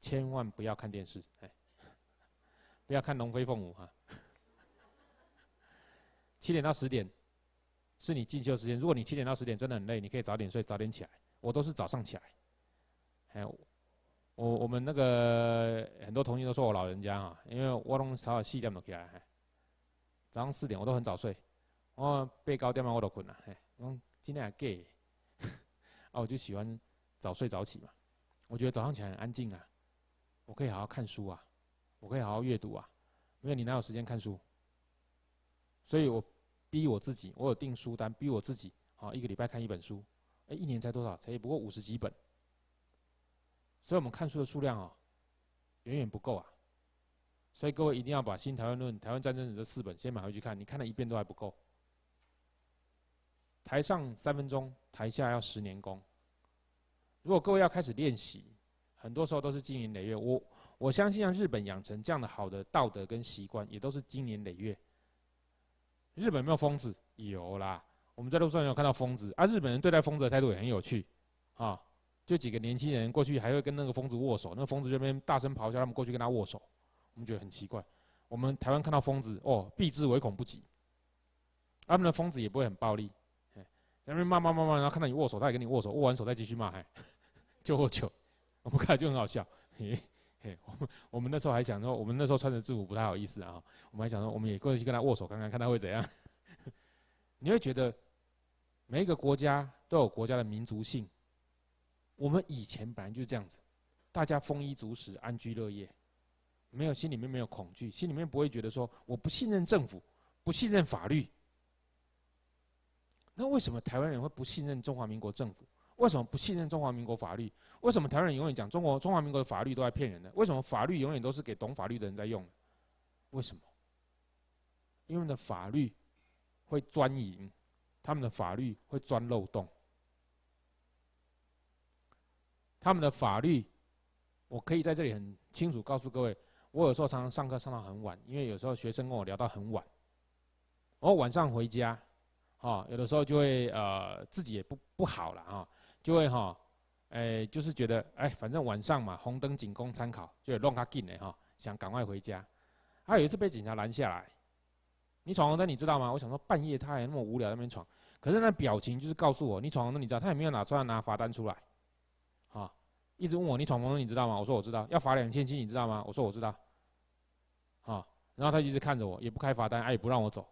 千万不要看电视，哎，不要看龙飞凤舞哈。七点到十点是你进修时间。如果你七点到十点真的很累，你可以早点睡，早点起来。我都是早上起来，还有。我我们那个很多同学都说我老人家啊，因为我拢早起点就起来，早上四点我都很早睡，我被高点嘛我都困了，我今天 gay，啊我就喜欢早睡早起嘛，我觉得早上起来很安静啊，我可以好好看书啊，我可以好好阅读啊，因为你哪有时间看书，所以我逼我自己，我有订书单，逼我自己，好一个礼拜看一本书，哎，一年才多少，才不过五十几本。所以我们看书的数量啊，远远不够啊。所以各位一定要把《新台湾论》《台湾战争史》这四本先买回去看，你看了一遍都还不够。台上三分钟，台下要十年功。如果各位要开始练习，很多时候都是经年累月。我我相信让日本养成这样的好的道德跟习惯，也都是经年累月。日本没有疯子，有啦。我们在路上有有看到疯子？啊，日本人对待疯子的态度也很有趣，啊。就几个年轻人过去，还会跟那个疯子握手。那疯子这边大声咆哮，他们过去跟他握手，我们觉得很奇怪。我们台湾看到疯子，哦，避之唯恐不及。他们的疯子也不会很暴力，在那边骂骂骂骂，然后看到你握手，他也跟你握手，握完手再继续骂，还 <laughs> 就握球，我们看就很好笑。嘿，我们我们那时候还想说，我们那时候穿着制服不太好意思啊。我们还想说，我们也过去跟他握手看看，看他会怎样。<laughs> 你会觉得每一个国家都有国家的民族性。我们以前本来就是这样子，大家丰衣足食、安居乐业，没有心里面没有恐惧，心里面不会觉得说我不信任政府、不信任法律。那为什么台湾人会不信任中华民国政府？为什么不信任中华民国法律？为什么台湾人永远讲中国中华民国的法律都在骗人呢？为什么法律永远都是给懂法律的人在用？为什么？因为的法律会钻营，他们的法律会钻漏洞。他们的法律，我可以在这里很清楚告诉各位，我有时候常常上课上到很晚，因为有时候学生跟我聊到很晚，我晚上回家，哦，有的时候就会呃自己也不不好了哈，就会哈，哎，就是觉得哎，反正晚上嘛，红灯仅供参考，就乱他进的哈，想赶快回家，还有一次被警察拦下来，你闯红灯你知道吗？我想说半夜他还那么无聊那边闯，可是那表情就是告诉我你闯红灯你知道，他也没有拿出来拿罚单出来。一直问我你闯红灯你知道吗？我说我知道，要罚两千七你知道吗？我说我知道。啊，然后他一直看着我，也不开罚单，也不让我走。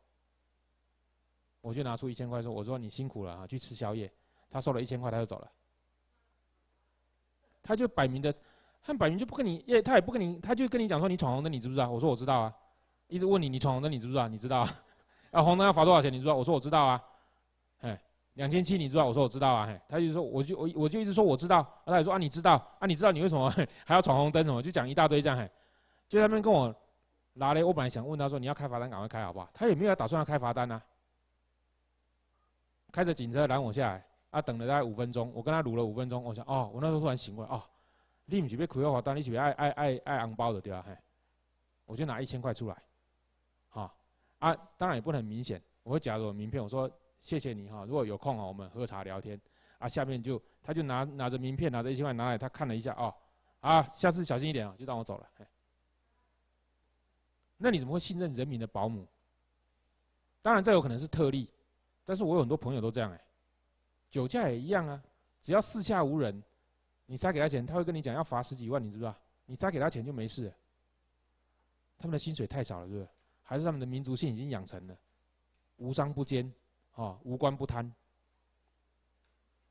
我就拿出一千块说：“我说你辛苦了啊，去吃宵夜。”他收了一千块他就走了。他就摆明的，他摆明就不跟你，也他也不跟你，他就跟你讲说你闯红灯你知不知道？我说我知道啊。一直问你你闯红灯你知不知道？你知道啊？<laughs> 啊，红灯要罚多少钱你知道？我说我知道啊。哎。两千七，你知道？我说我知道啊，嘿，他就说，我就我我就一直说我知道，他也说啊，你知道啊，你知道你为什么 <laughs> 还要闯红灯什么？就讲一大堆这样，嘿，就在那边跟我拉嘞。我本来想问他说，你要开罚单，赶快开好不好？他也没有打算要开罚单呢？开着警车拦我下来，啊，等了大概五分钟，我跟他撸了五分钟，我想，哦，我那时候突然醒过来，哦，你唔许俾苦要罚单，你许俾爱爱爱爱红包的对吧？嘿，我就拿一千块出来，哈啊，当然也不能很明显，我假如我名片，我说。谢谢你哈，如果有空啊，我们喝茶聊天，啊，下面就他就拿拿着名片，拿着一千块拿来，他看了一下哦，啊，下次小心一点啊，就让我走了。那你怎么会信任人民的保姆？当然，这有可能是特例，但是我有很多朋友都这样哎，酒驾也一样啊，只要四下无人，你塞给他钱，他会跟你讲要罚十几万，你知不知道？你塞给他钱就没事。他们的薪水太少了，是不是？还是他们的民族性已经养成了，无商不奸。哦，无官不贪。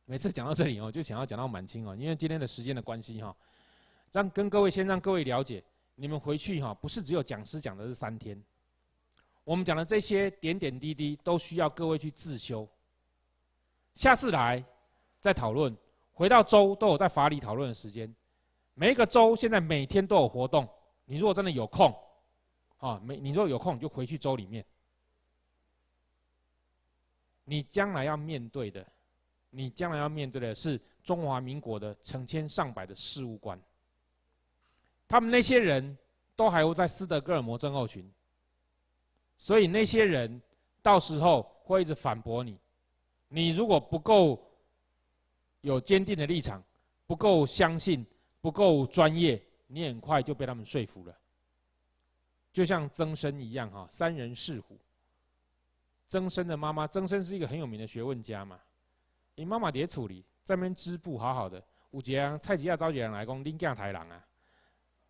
每次讲到这里哦，就想要讲到满清哦，因为今天的时间的关系哈，让跟各位先让各位了解，你们回去哈，不是只有讲师讲的是三天，我们讲的这些点点滴滴都需要各位去自修。下次来再讨论，回到州都有在法理讨论的时间，每一个州现在每天都有活动，你如果真的有空，啊，没，你如果有空你就回去州里面。你将来要面对的，你将来要面对的是中华民国的成千上百的事务官，他们那些人都还会在斯德哥尔摩症候群，所以那些人到时候会一直反驳你。你如果不够有坚定的立场，不够相信，不够专业，你很快就被他们说服了。就像曾生一样，哈，三人是虎。曾生的妈妈，曾生是一个很有名的学问家嘛。你妈妈在处理，在面织布好好的。有一个人、蔡吉亚召集人来讲，恁囝太人啊！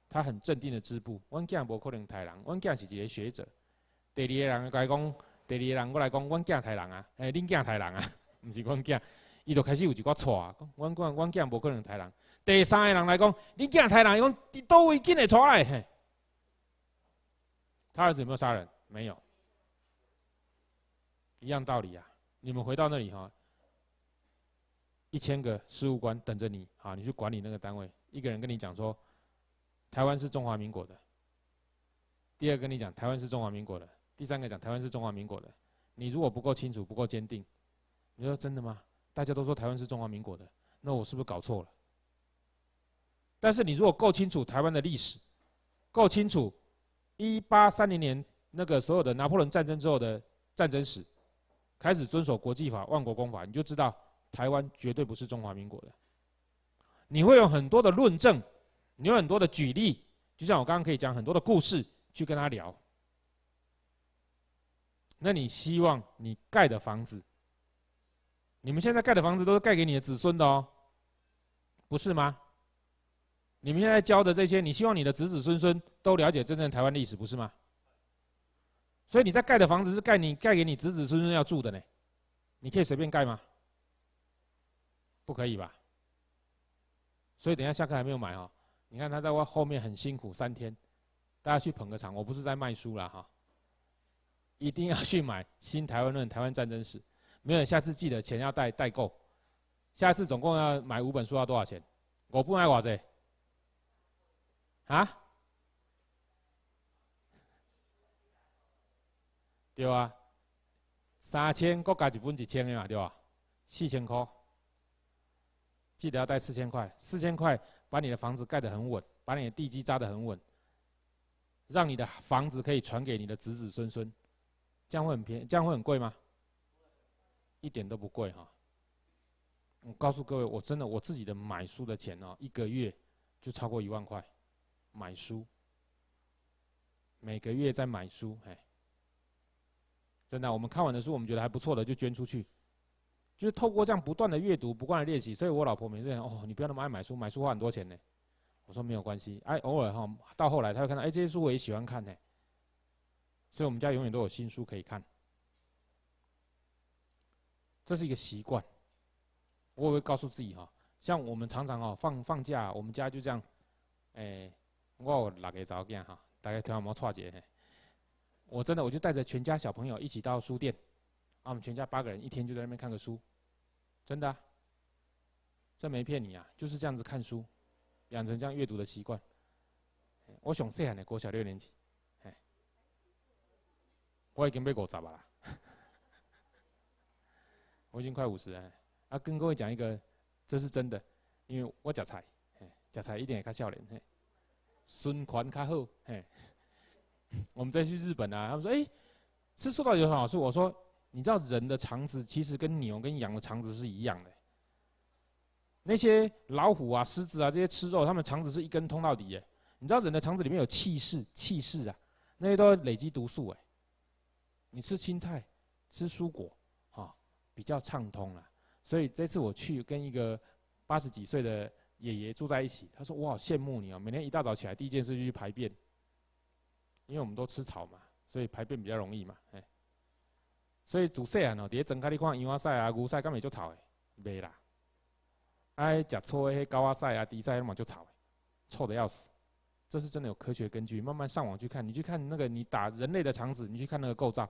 他很镇定的织布，阮囝无可能太人，阮囝是一个学者。第二个人来讲，第二个人我来讲，阮囝太人啊，哎，恁囝太人啊，毋 <laughs> 是阮囝，伊就开始有一个错，啊。阮囝阮囝无可能太人。第三个人来讲，恁囝太人，伊讲伫倒位会出来嘿。他儿子有没有杀人？没有。一样道理呀，你们回到那里哈，一千个事务官等着你啊，你去管理那个单位。一个人跟你讲说，台湾是中华民国的。第二跟你讲，台湾是中华民国的。第三个讲，台湾是中华民国的。你如果不够清楚，不够坚定，你说真的吗？大家都说台湾是中华民国的，那我是不是搞错了？但是你如果够清楚台湾的历史，够清楚一八三零年那个所有的拿破仑战争之后的战争史。开始遵守国际法、万国公法，你就知道台湾绝对不是中华民国的。你会有很多的论证，你有很多的举例，就像我刚刚可以讲很多的故事去跟他聊。那你希望你盖的房子，你们现在盖的房子都是盖给你的子孙的哦，不是吗？你们现在教的这些，你希望你的子子孙孙都了解真正台湾历史，不是吗？所以你在盖的房子是盖你盖给你子子孙孙要住的呢，你可以随便盖吗？不可以吧。所以等下下课还没有买哦，你看他在我后面很辛苦三天，大家去捧个场，我不是在卖书了哈，一定要去买《新台湾论》《台湾战争史》，没有下次记得钱要带带够，下次总共要买五本书要多少钱？我不买我这，啊？对啊，三千，国家一本一千的嘛，对吧？四千块，记得要带四千块，四千块把你的房子盖得很稳，把你的地基扎得很稳，让你的房子可以传给你的子子孙孙，这样会很便宜，这样会很贵吗？一点都不贵哈。我告诉各位，我真的我自己的买书的钱哦，一个月就超过一万块，买书，每个月在买书，哎。真的，我们看完的书，我们觉得还不错的，就捐出去。就是透过这样不断的阅读、不断的练习，所以我老婆每次哦，你不要那么爱买书，买书花很多钱呢。”我说：“没有关系，哎，偶尔哈。”到后来，她会看到：“哎，这些书我也喜欢看呢。”所以，我们家永远都有新书可以看。这是一个习惯。我会告诉自己哈，像我们常常哦，放放假，我们家就这样，哎，我有六个查某囝哈，大家听我摩错一呢？我真的，我就带着全家小朋友一起到书店，啊，我们全家八个人一天就在那边看个书，真的，真没骗你啊，就是这样子看书，养成这样阅读的习惯。我想细汉的国小六年级，哎，我已经被五十了啦，我已经快五十了。啊，跟各位讲一个，这是真的，因为我吃菜，吃菜一定也看少年嘿，循环较好嘿。我们再去日本啊？他们说：“哎，吃素到底有很好处。”我说：“你知道人的肠子其实跟牛跟羊的肠子是一样的。那些老虎啊、狮子啊，这些吃肉，它们肠子是一根通到底。哎，你知道人的肠子里面有气室、气室啊，那些都累积毒素。哎，你吃青菜、吃蔬果，啊，比较畅通了。所以这次我去跟一个八十几岁的爷爷住在一起，他说：‘我好羡慕你啊，每天一大早起来第一件事就去排便。’”因为我们都吃草嘛，所以排便比较容易嘛。哎，所以主细啊，哦，伫咧整菜，你看，羊啊菜啊、牛菜，咁咪就草诶，袂啦。哎，甲臭诶，高啊菜啊、低菜，那就臭诶，臭得要死。这是真的有科学根据。慢慢上网去看，你去看那个，你打人类的肠子，你去看那个构造，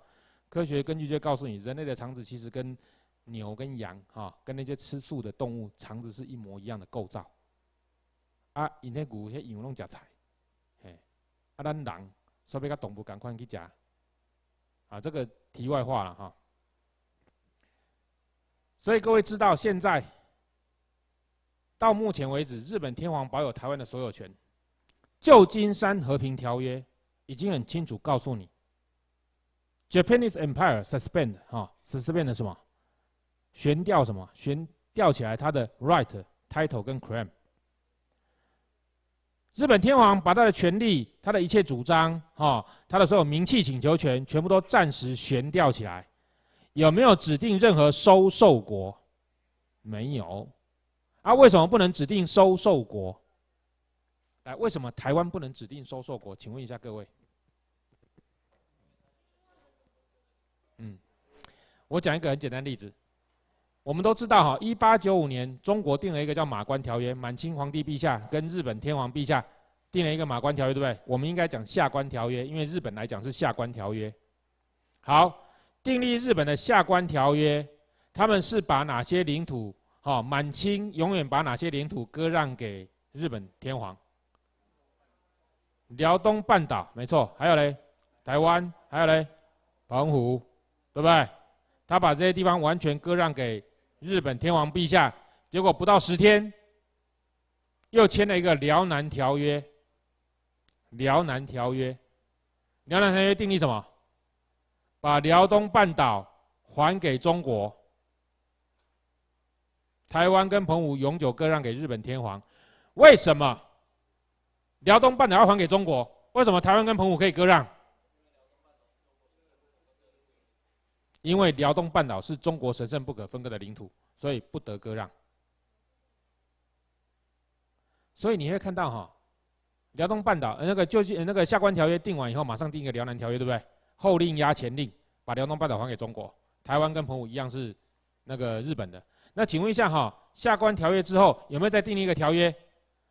科学根据就告诉你，人类的肠子其实跟牛跟羊哈，跟那些吃素的动物肠子是一模一样的构造。啊，因迄牛、迄羊拢食菜，嘿，啊，咱人。说不个动物赶快去讲，啊，这个题外话了哈。所以各位知道，现在到目前为止，日本天皇保有台湾的所有权。旧金山和平条约已经很清楚告诉你，Japanese Empire suspend，啊，suspend 是么？悬吊什么？悬吊起来它的 right title 跟 c r a i m 日本天皇把他的权力、他的一切主张、哈、他的所有名气请求权，全部都暂时悬吊起来。有没有指定任何收受国？没有。啊，为什么不能指定收受国？来，为什么台湾不能指定收受国？请问一下各位。嗯，我讲一个很简单例子。我们都知道哈，一八九五年中国定了一个叫《马关条约》，满清皇帝陛下跟日本天皇陛下定了一个《马关条约》，对不对？我们应该讲《下关条约》，因为日本来讲是《下关条约》。好，订立日本的《下关条约》，他们是把哪些领土？哈，满清永远把哪些领土割让给日本天皇？辽东半岛，没错。还有嘞，台湾，还有嘞，澎湖，对不对？他把这些地方完全割让给。日本天皇陛下，结果不到十天，又签了一个《辽南条约》。《辽南条约》，《辽南条约》定义什么？把辽东半岛还给中国，台湾跟澎湖永久割让给日本天皇。为什么辽东半岛要还给中国？为什么台湾跟澎湖可以割让？因为辽东半岛是中国神圣不可分割的领土，所以不得割让。所以你会看到哈，辽东半岛，那个就那个下关条约定完以后，马上定一个辽南条约，对不对？后令压前令，把辽东半岛还给中国。台湾跟澎湖一样是那个日本的。那请问一下哈，下关条约之后有没有再订一个条约，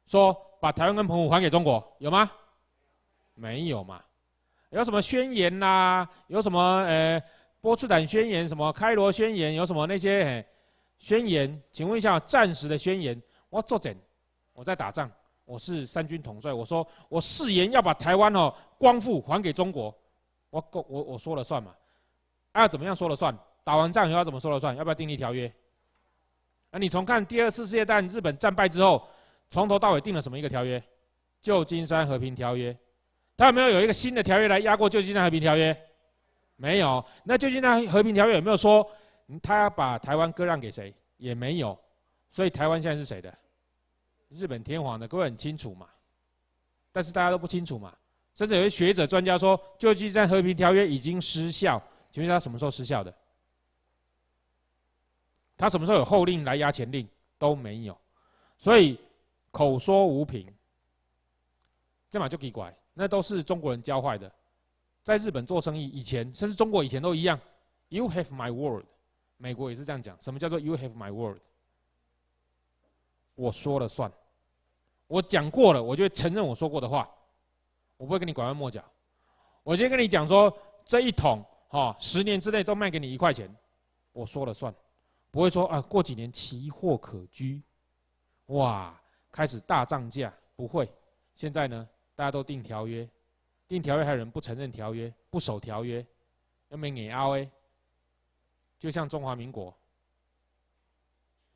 说把台湾跟澎湖还给中国？有吗？没有嘛？有什么宣言呐？有什么呃？波茨坦宣言、什么开罗宣言，有什么那些宣言？请问一下，战时的宣言，我作证，我在打仗，我是三军统帅，我说我誓言要把台湾哦光复还给中国，我够我我说了算嘛？啊，怎么样说了算？打完仗以后怎么说了算？要不要订立条约？啊，你从看第二次世界大战日本战败之后，从头到尾订了什么一个条约？旧金山和平条约，他有没有有一个新的条约来压过旧金山和平条约？没有，那究竟那和平条约有没有说他要把台湾割让给谁？也没有，所以台湾现在是谁的？日本天皇的各位很清楚嘛，但是大家都不清楚嘛。甚至有些学者专家说，究竟在和平条约已经失效，请问他什么时候失效的？他什么时候有后令来压前令都没有，所以口说无凭，这嘛就给拐，那都是中国人教坏的。在日本做生意以前，甚至中国以前都一样。You have my word，美国也是这样讲。什么叫做 You have my word？我说了算。我讲过了，我就承认我说过的话。我不会跟你拐弯抹角。我先跟你讲说，这一桶哈，十年之内都卖给你一块钱。我说了算，不会说啊，过几年奇货可居，哇，开始大涨价，不会。现在呢，大家都订条约。订条约，还有人不承认条约、不守条约，要没你阿威。就像中华民国，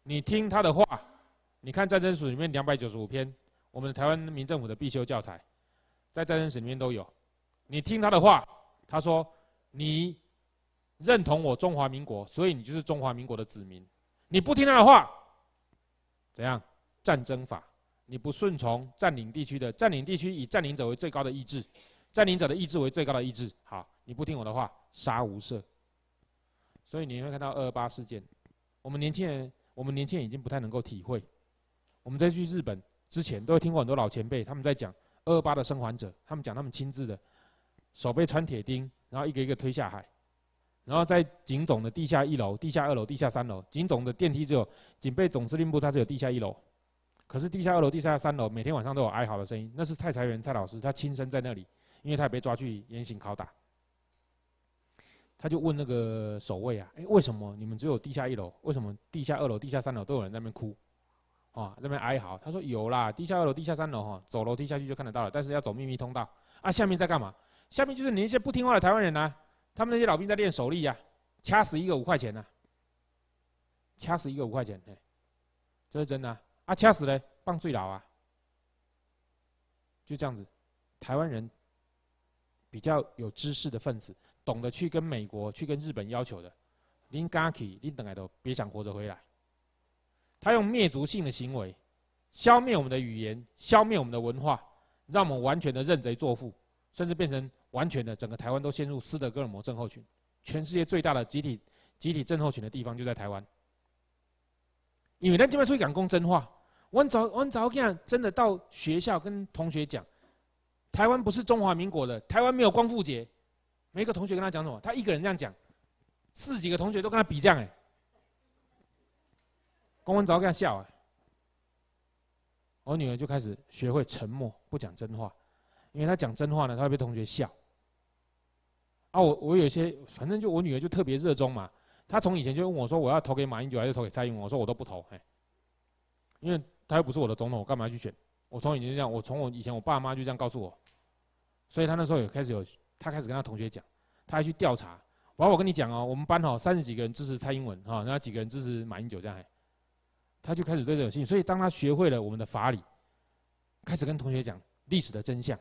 你听他的话，你看战争史里面两百九十五篇，我们台湾民政府的必修教材，在战争史里面都有。你听他的话，他说你认同我中华民国，所以你就是中华民国的子民。你不听他的话，怎样？战争法，你不顺从占领地区的占领地区，以占领者为最高的意志。占领者的意志为最高的意志。好，你不听我的话，杀无赦。所以你会看到二二八事件，我们年轻人，我们年轻人已经不太能够体会。我们在去日本之前，都会听过很多老前辈他们在讲二二八的生还者，他们讲他们亲自的，手被穿铁钉，然后一个一个推下海，然后在警总的地下一楼、地下二楼、地下三楼，警总的电梯只有警备总司令部它是有地下一楼，可是地下二楼、地下三楼每天晚上都有哀嚎的声音，那是蔡才元蔡老师他亲身在那里。因为他也被抓去严刑拷打，他就问那个守卫啊，哎，为什么你们只有地下一楼？为什么地下二楼、地下三楼都有人在那边哭，啊，在那边哀嚎？他说有啦，地下二楼、地下三楼哈，走楼梯下去就看得到了，但是要走秘密通道啊。下面在干嘛？下面就是你一些不听话的台湾人呐，他们那些老兵在练手力呀，掐死一个五块钱呐，掐死一个五块钱，这是真的啊，掐死了棒最老啊，就这样子，台湾人。比较有知识的分子，懂得去跟美国、去跟日本要求的，林佳琪、林登凯都别想活着回来。他用灭族性的行为，消灭我们的语言，消灭我们的文化，让我们完全的认贼作父，甚至变成完全的整个台湾都陷入斯德哥尔摩症候群，全世界最大的集体、集体症候群的地方就在台湾。你每天这边出去讲公真话，我早我今天真的到学校跟同学讲。台湾不是中华民国的，台湾没有光复节。每个同学跟他讲什么，他一个人这样讲，四几个同学都跟他比这样哎。公文早给他笑啊。我女儿就开始学会沉默，不讲真话，因为她讲真话呢，她会被同学笑。啊，我我有些反正就我女儿就特别热衷嘛，她从以前就问我说我要投给马英九还是投给蔡英文，我说我都不投哎，因为她又不是我的总统，我干嘛去选？我从以前就这样，我从我以前我爸妈就这样告诉我。所以他那时候有开始有，他开始跟他同学讲，他还去调查。哇，我跟你讲哦，我们班哦三十几个人支持蔡英文，吼，然后几个人支持马英九这样。他就开始对这种信。所以当他学会了我们的法理，开始跟同学讲历史的真相，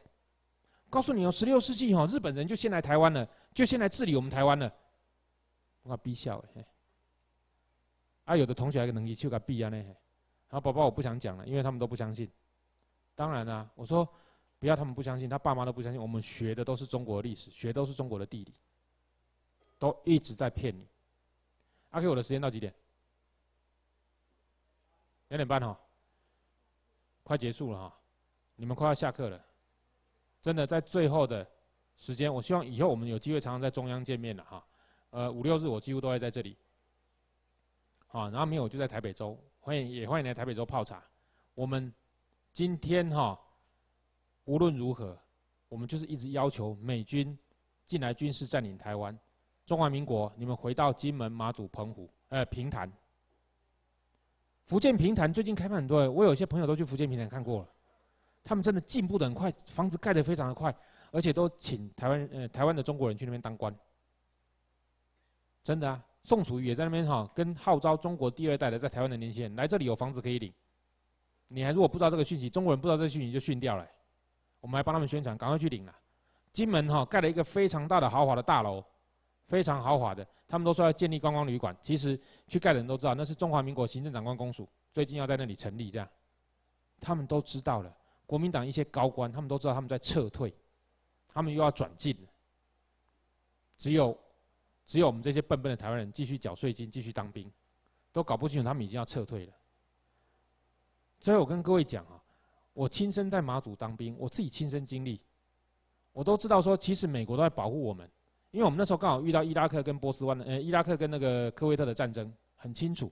告诉你哦，十六世纪哦，日本人就先来台湾了，就先来治理我们台湾了。我给逼笑哎。啊，有的同学还能力去个逼啊那。好，宝宝我不想讲了，因为他们都不相信。当然啦，我说。不要他们不相信，他爸妈都不相信。我们学的都是中国历史，学都是中国的地理，都一直在骗你。阿 Q，我的时间到几点？两点半哈，快结束了哈，你们快要下课了。真的在最后的时间，我希望以后我们有机会常常在中央见面了哈。呃，五六日我几乎都会在这里，好，然后明天我就在台北州，欢迎也欢迎来台北州泡茶。我们今天哈。无论如何，我们就是一直要求美军进来军事占领台湾。中华民国，你们回到金门、马祖、澎湖、呃平潭、福建平潭最近开放很多，我有些朋友都去福建平潭看过了。他们真的进步的很快，房子盖的非常的快，而且都请台湾呃台湾的中国人去那边当官。真的啊，宋楚瑜也在那边哈，跟号召中国第二代的在台湾的年轻人来这里有房子可以领。你还如果不知道这个讯息，中国人不知道这个讯息就训掉了。我们还帮他们宣传，赶快去领了。金门哈盖了一个非常大的豪华的大楼，非常豪华的。他们都说要建立观光旅馆，其实去盖的人都知道，那是中华民国行政长官公署最近要在那里成立这样。他们都知道了，国民党一些高官，他们都知道他们在撤退，他们又要转进。只有，只有我们这些笨笨的台湾人继续缴税金，继续当兵，都搞不清楚他们已经要撤退了。所以我跟各位讲啊。我亲身在马祖当兵，我自己亲身经历，我都知道说，其实美国都在保护我们，因为我们那时候刚好遇到伊拉克跟波斯湾的，呃，伊拉克跟那个科威特的战争，很清楚。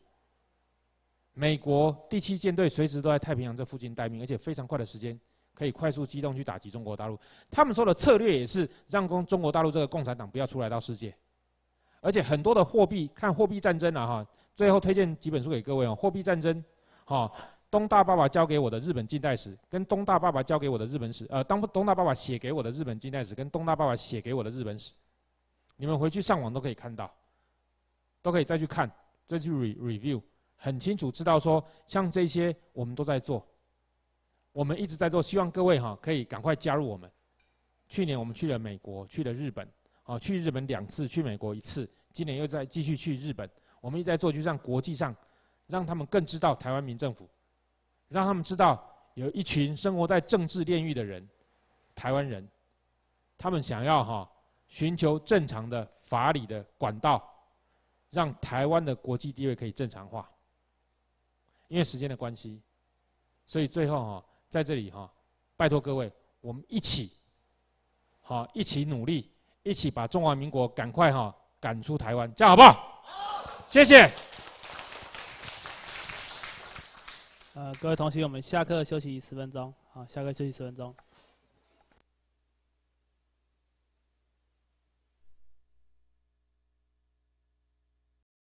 美国第七舰队随时都在太平洋这附近待命，而且非常快的时间可以快速机动去打击中国大陆。他们说的策略也是让共中国大陆这个共产党不要出来到世界，而且很多的货币看货币战争了哈。最后推荐几本书给各位哦，货币战争，哈。东大爸爸教给我的日本近代史，跟东大爸爸教给我的日本史，呃，当东大爸爸写给我的日本近代史，跟东大爸爸写给我的日本史，你们回去上网都可以看到，都可以再去看，再去 re review，很清楚知道说，像这些我们都在做，我们一直在做，希望各位哈可以赶快加入我们。去年我们去了美国，去了日本，啊，去日本两次，去美国一次，今年又在继续去日本，我们一直在做，就让国际上，让他们更知道台湾民政府。让他们知道，有一群生活在政治炼狱的人，台湾人，他们想要哈寻求正常的法理的管道，让台湾的国际地位可以正常化。因为时间的关系，所以最后哈在这里哈，拜托各位，我们一起，好一起努力，一起把中华民国赶快哈赶出台湾，这样好不好？好，谢谢。呃，各位同学，我们下课休息十分钟。好，下课休息十分钟。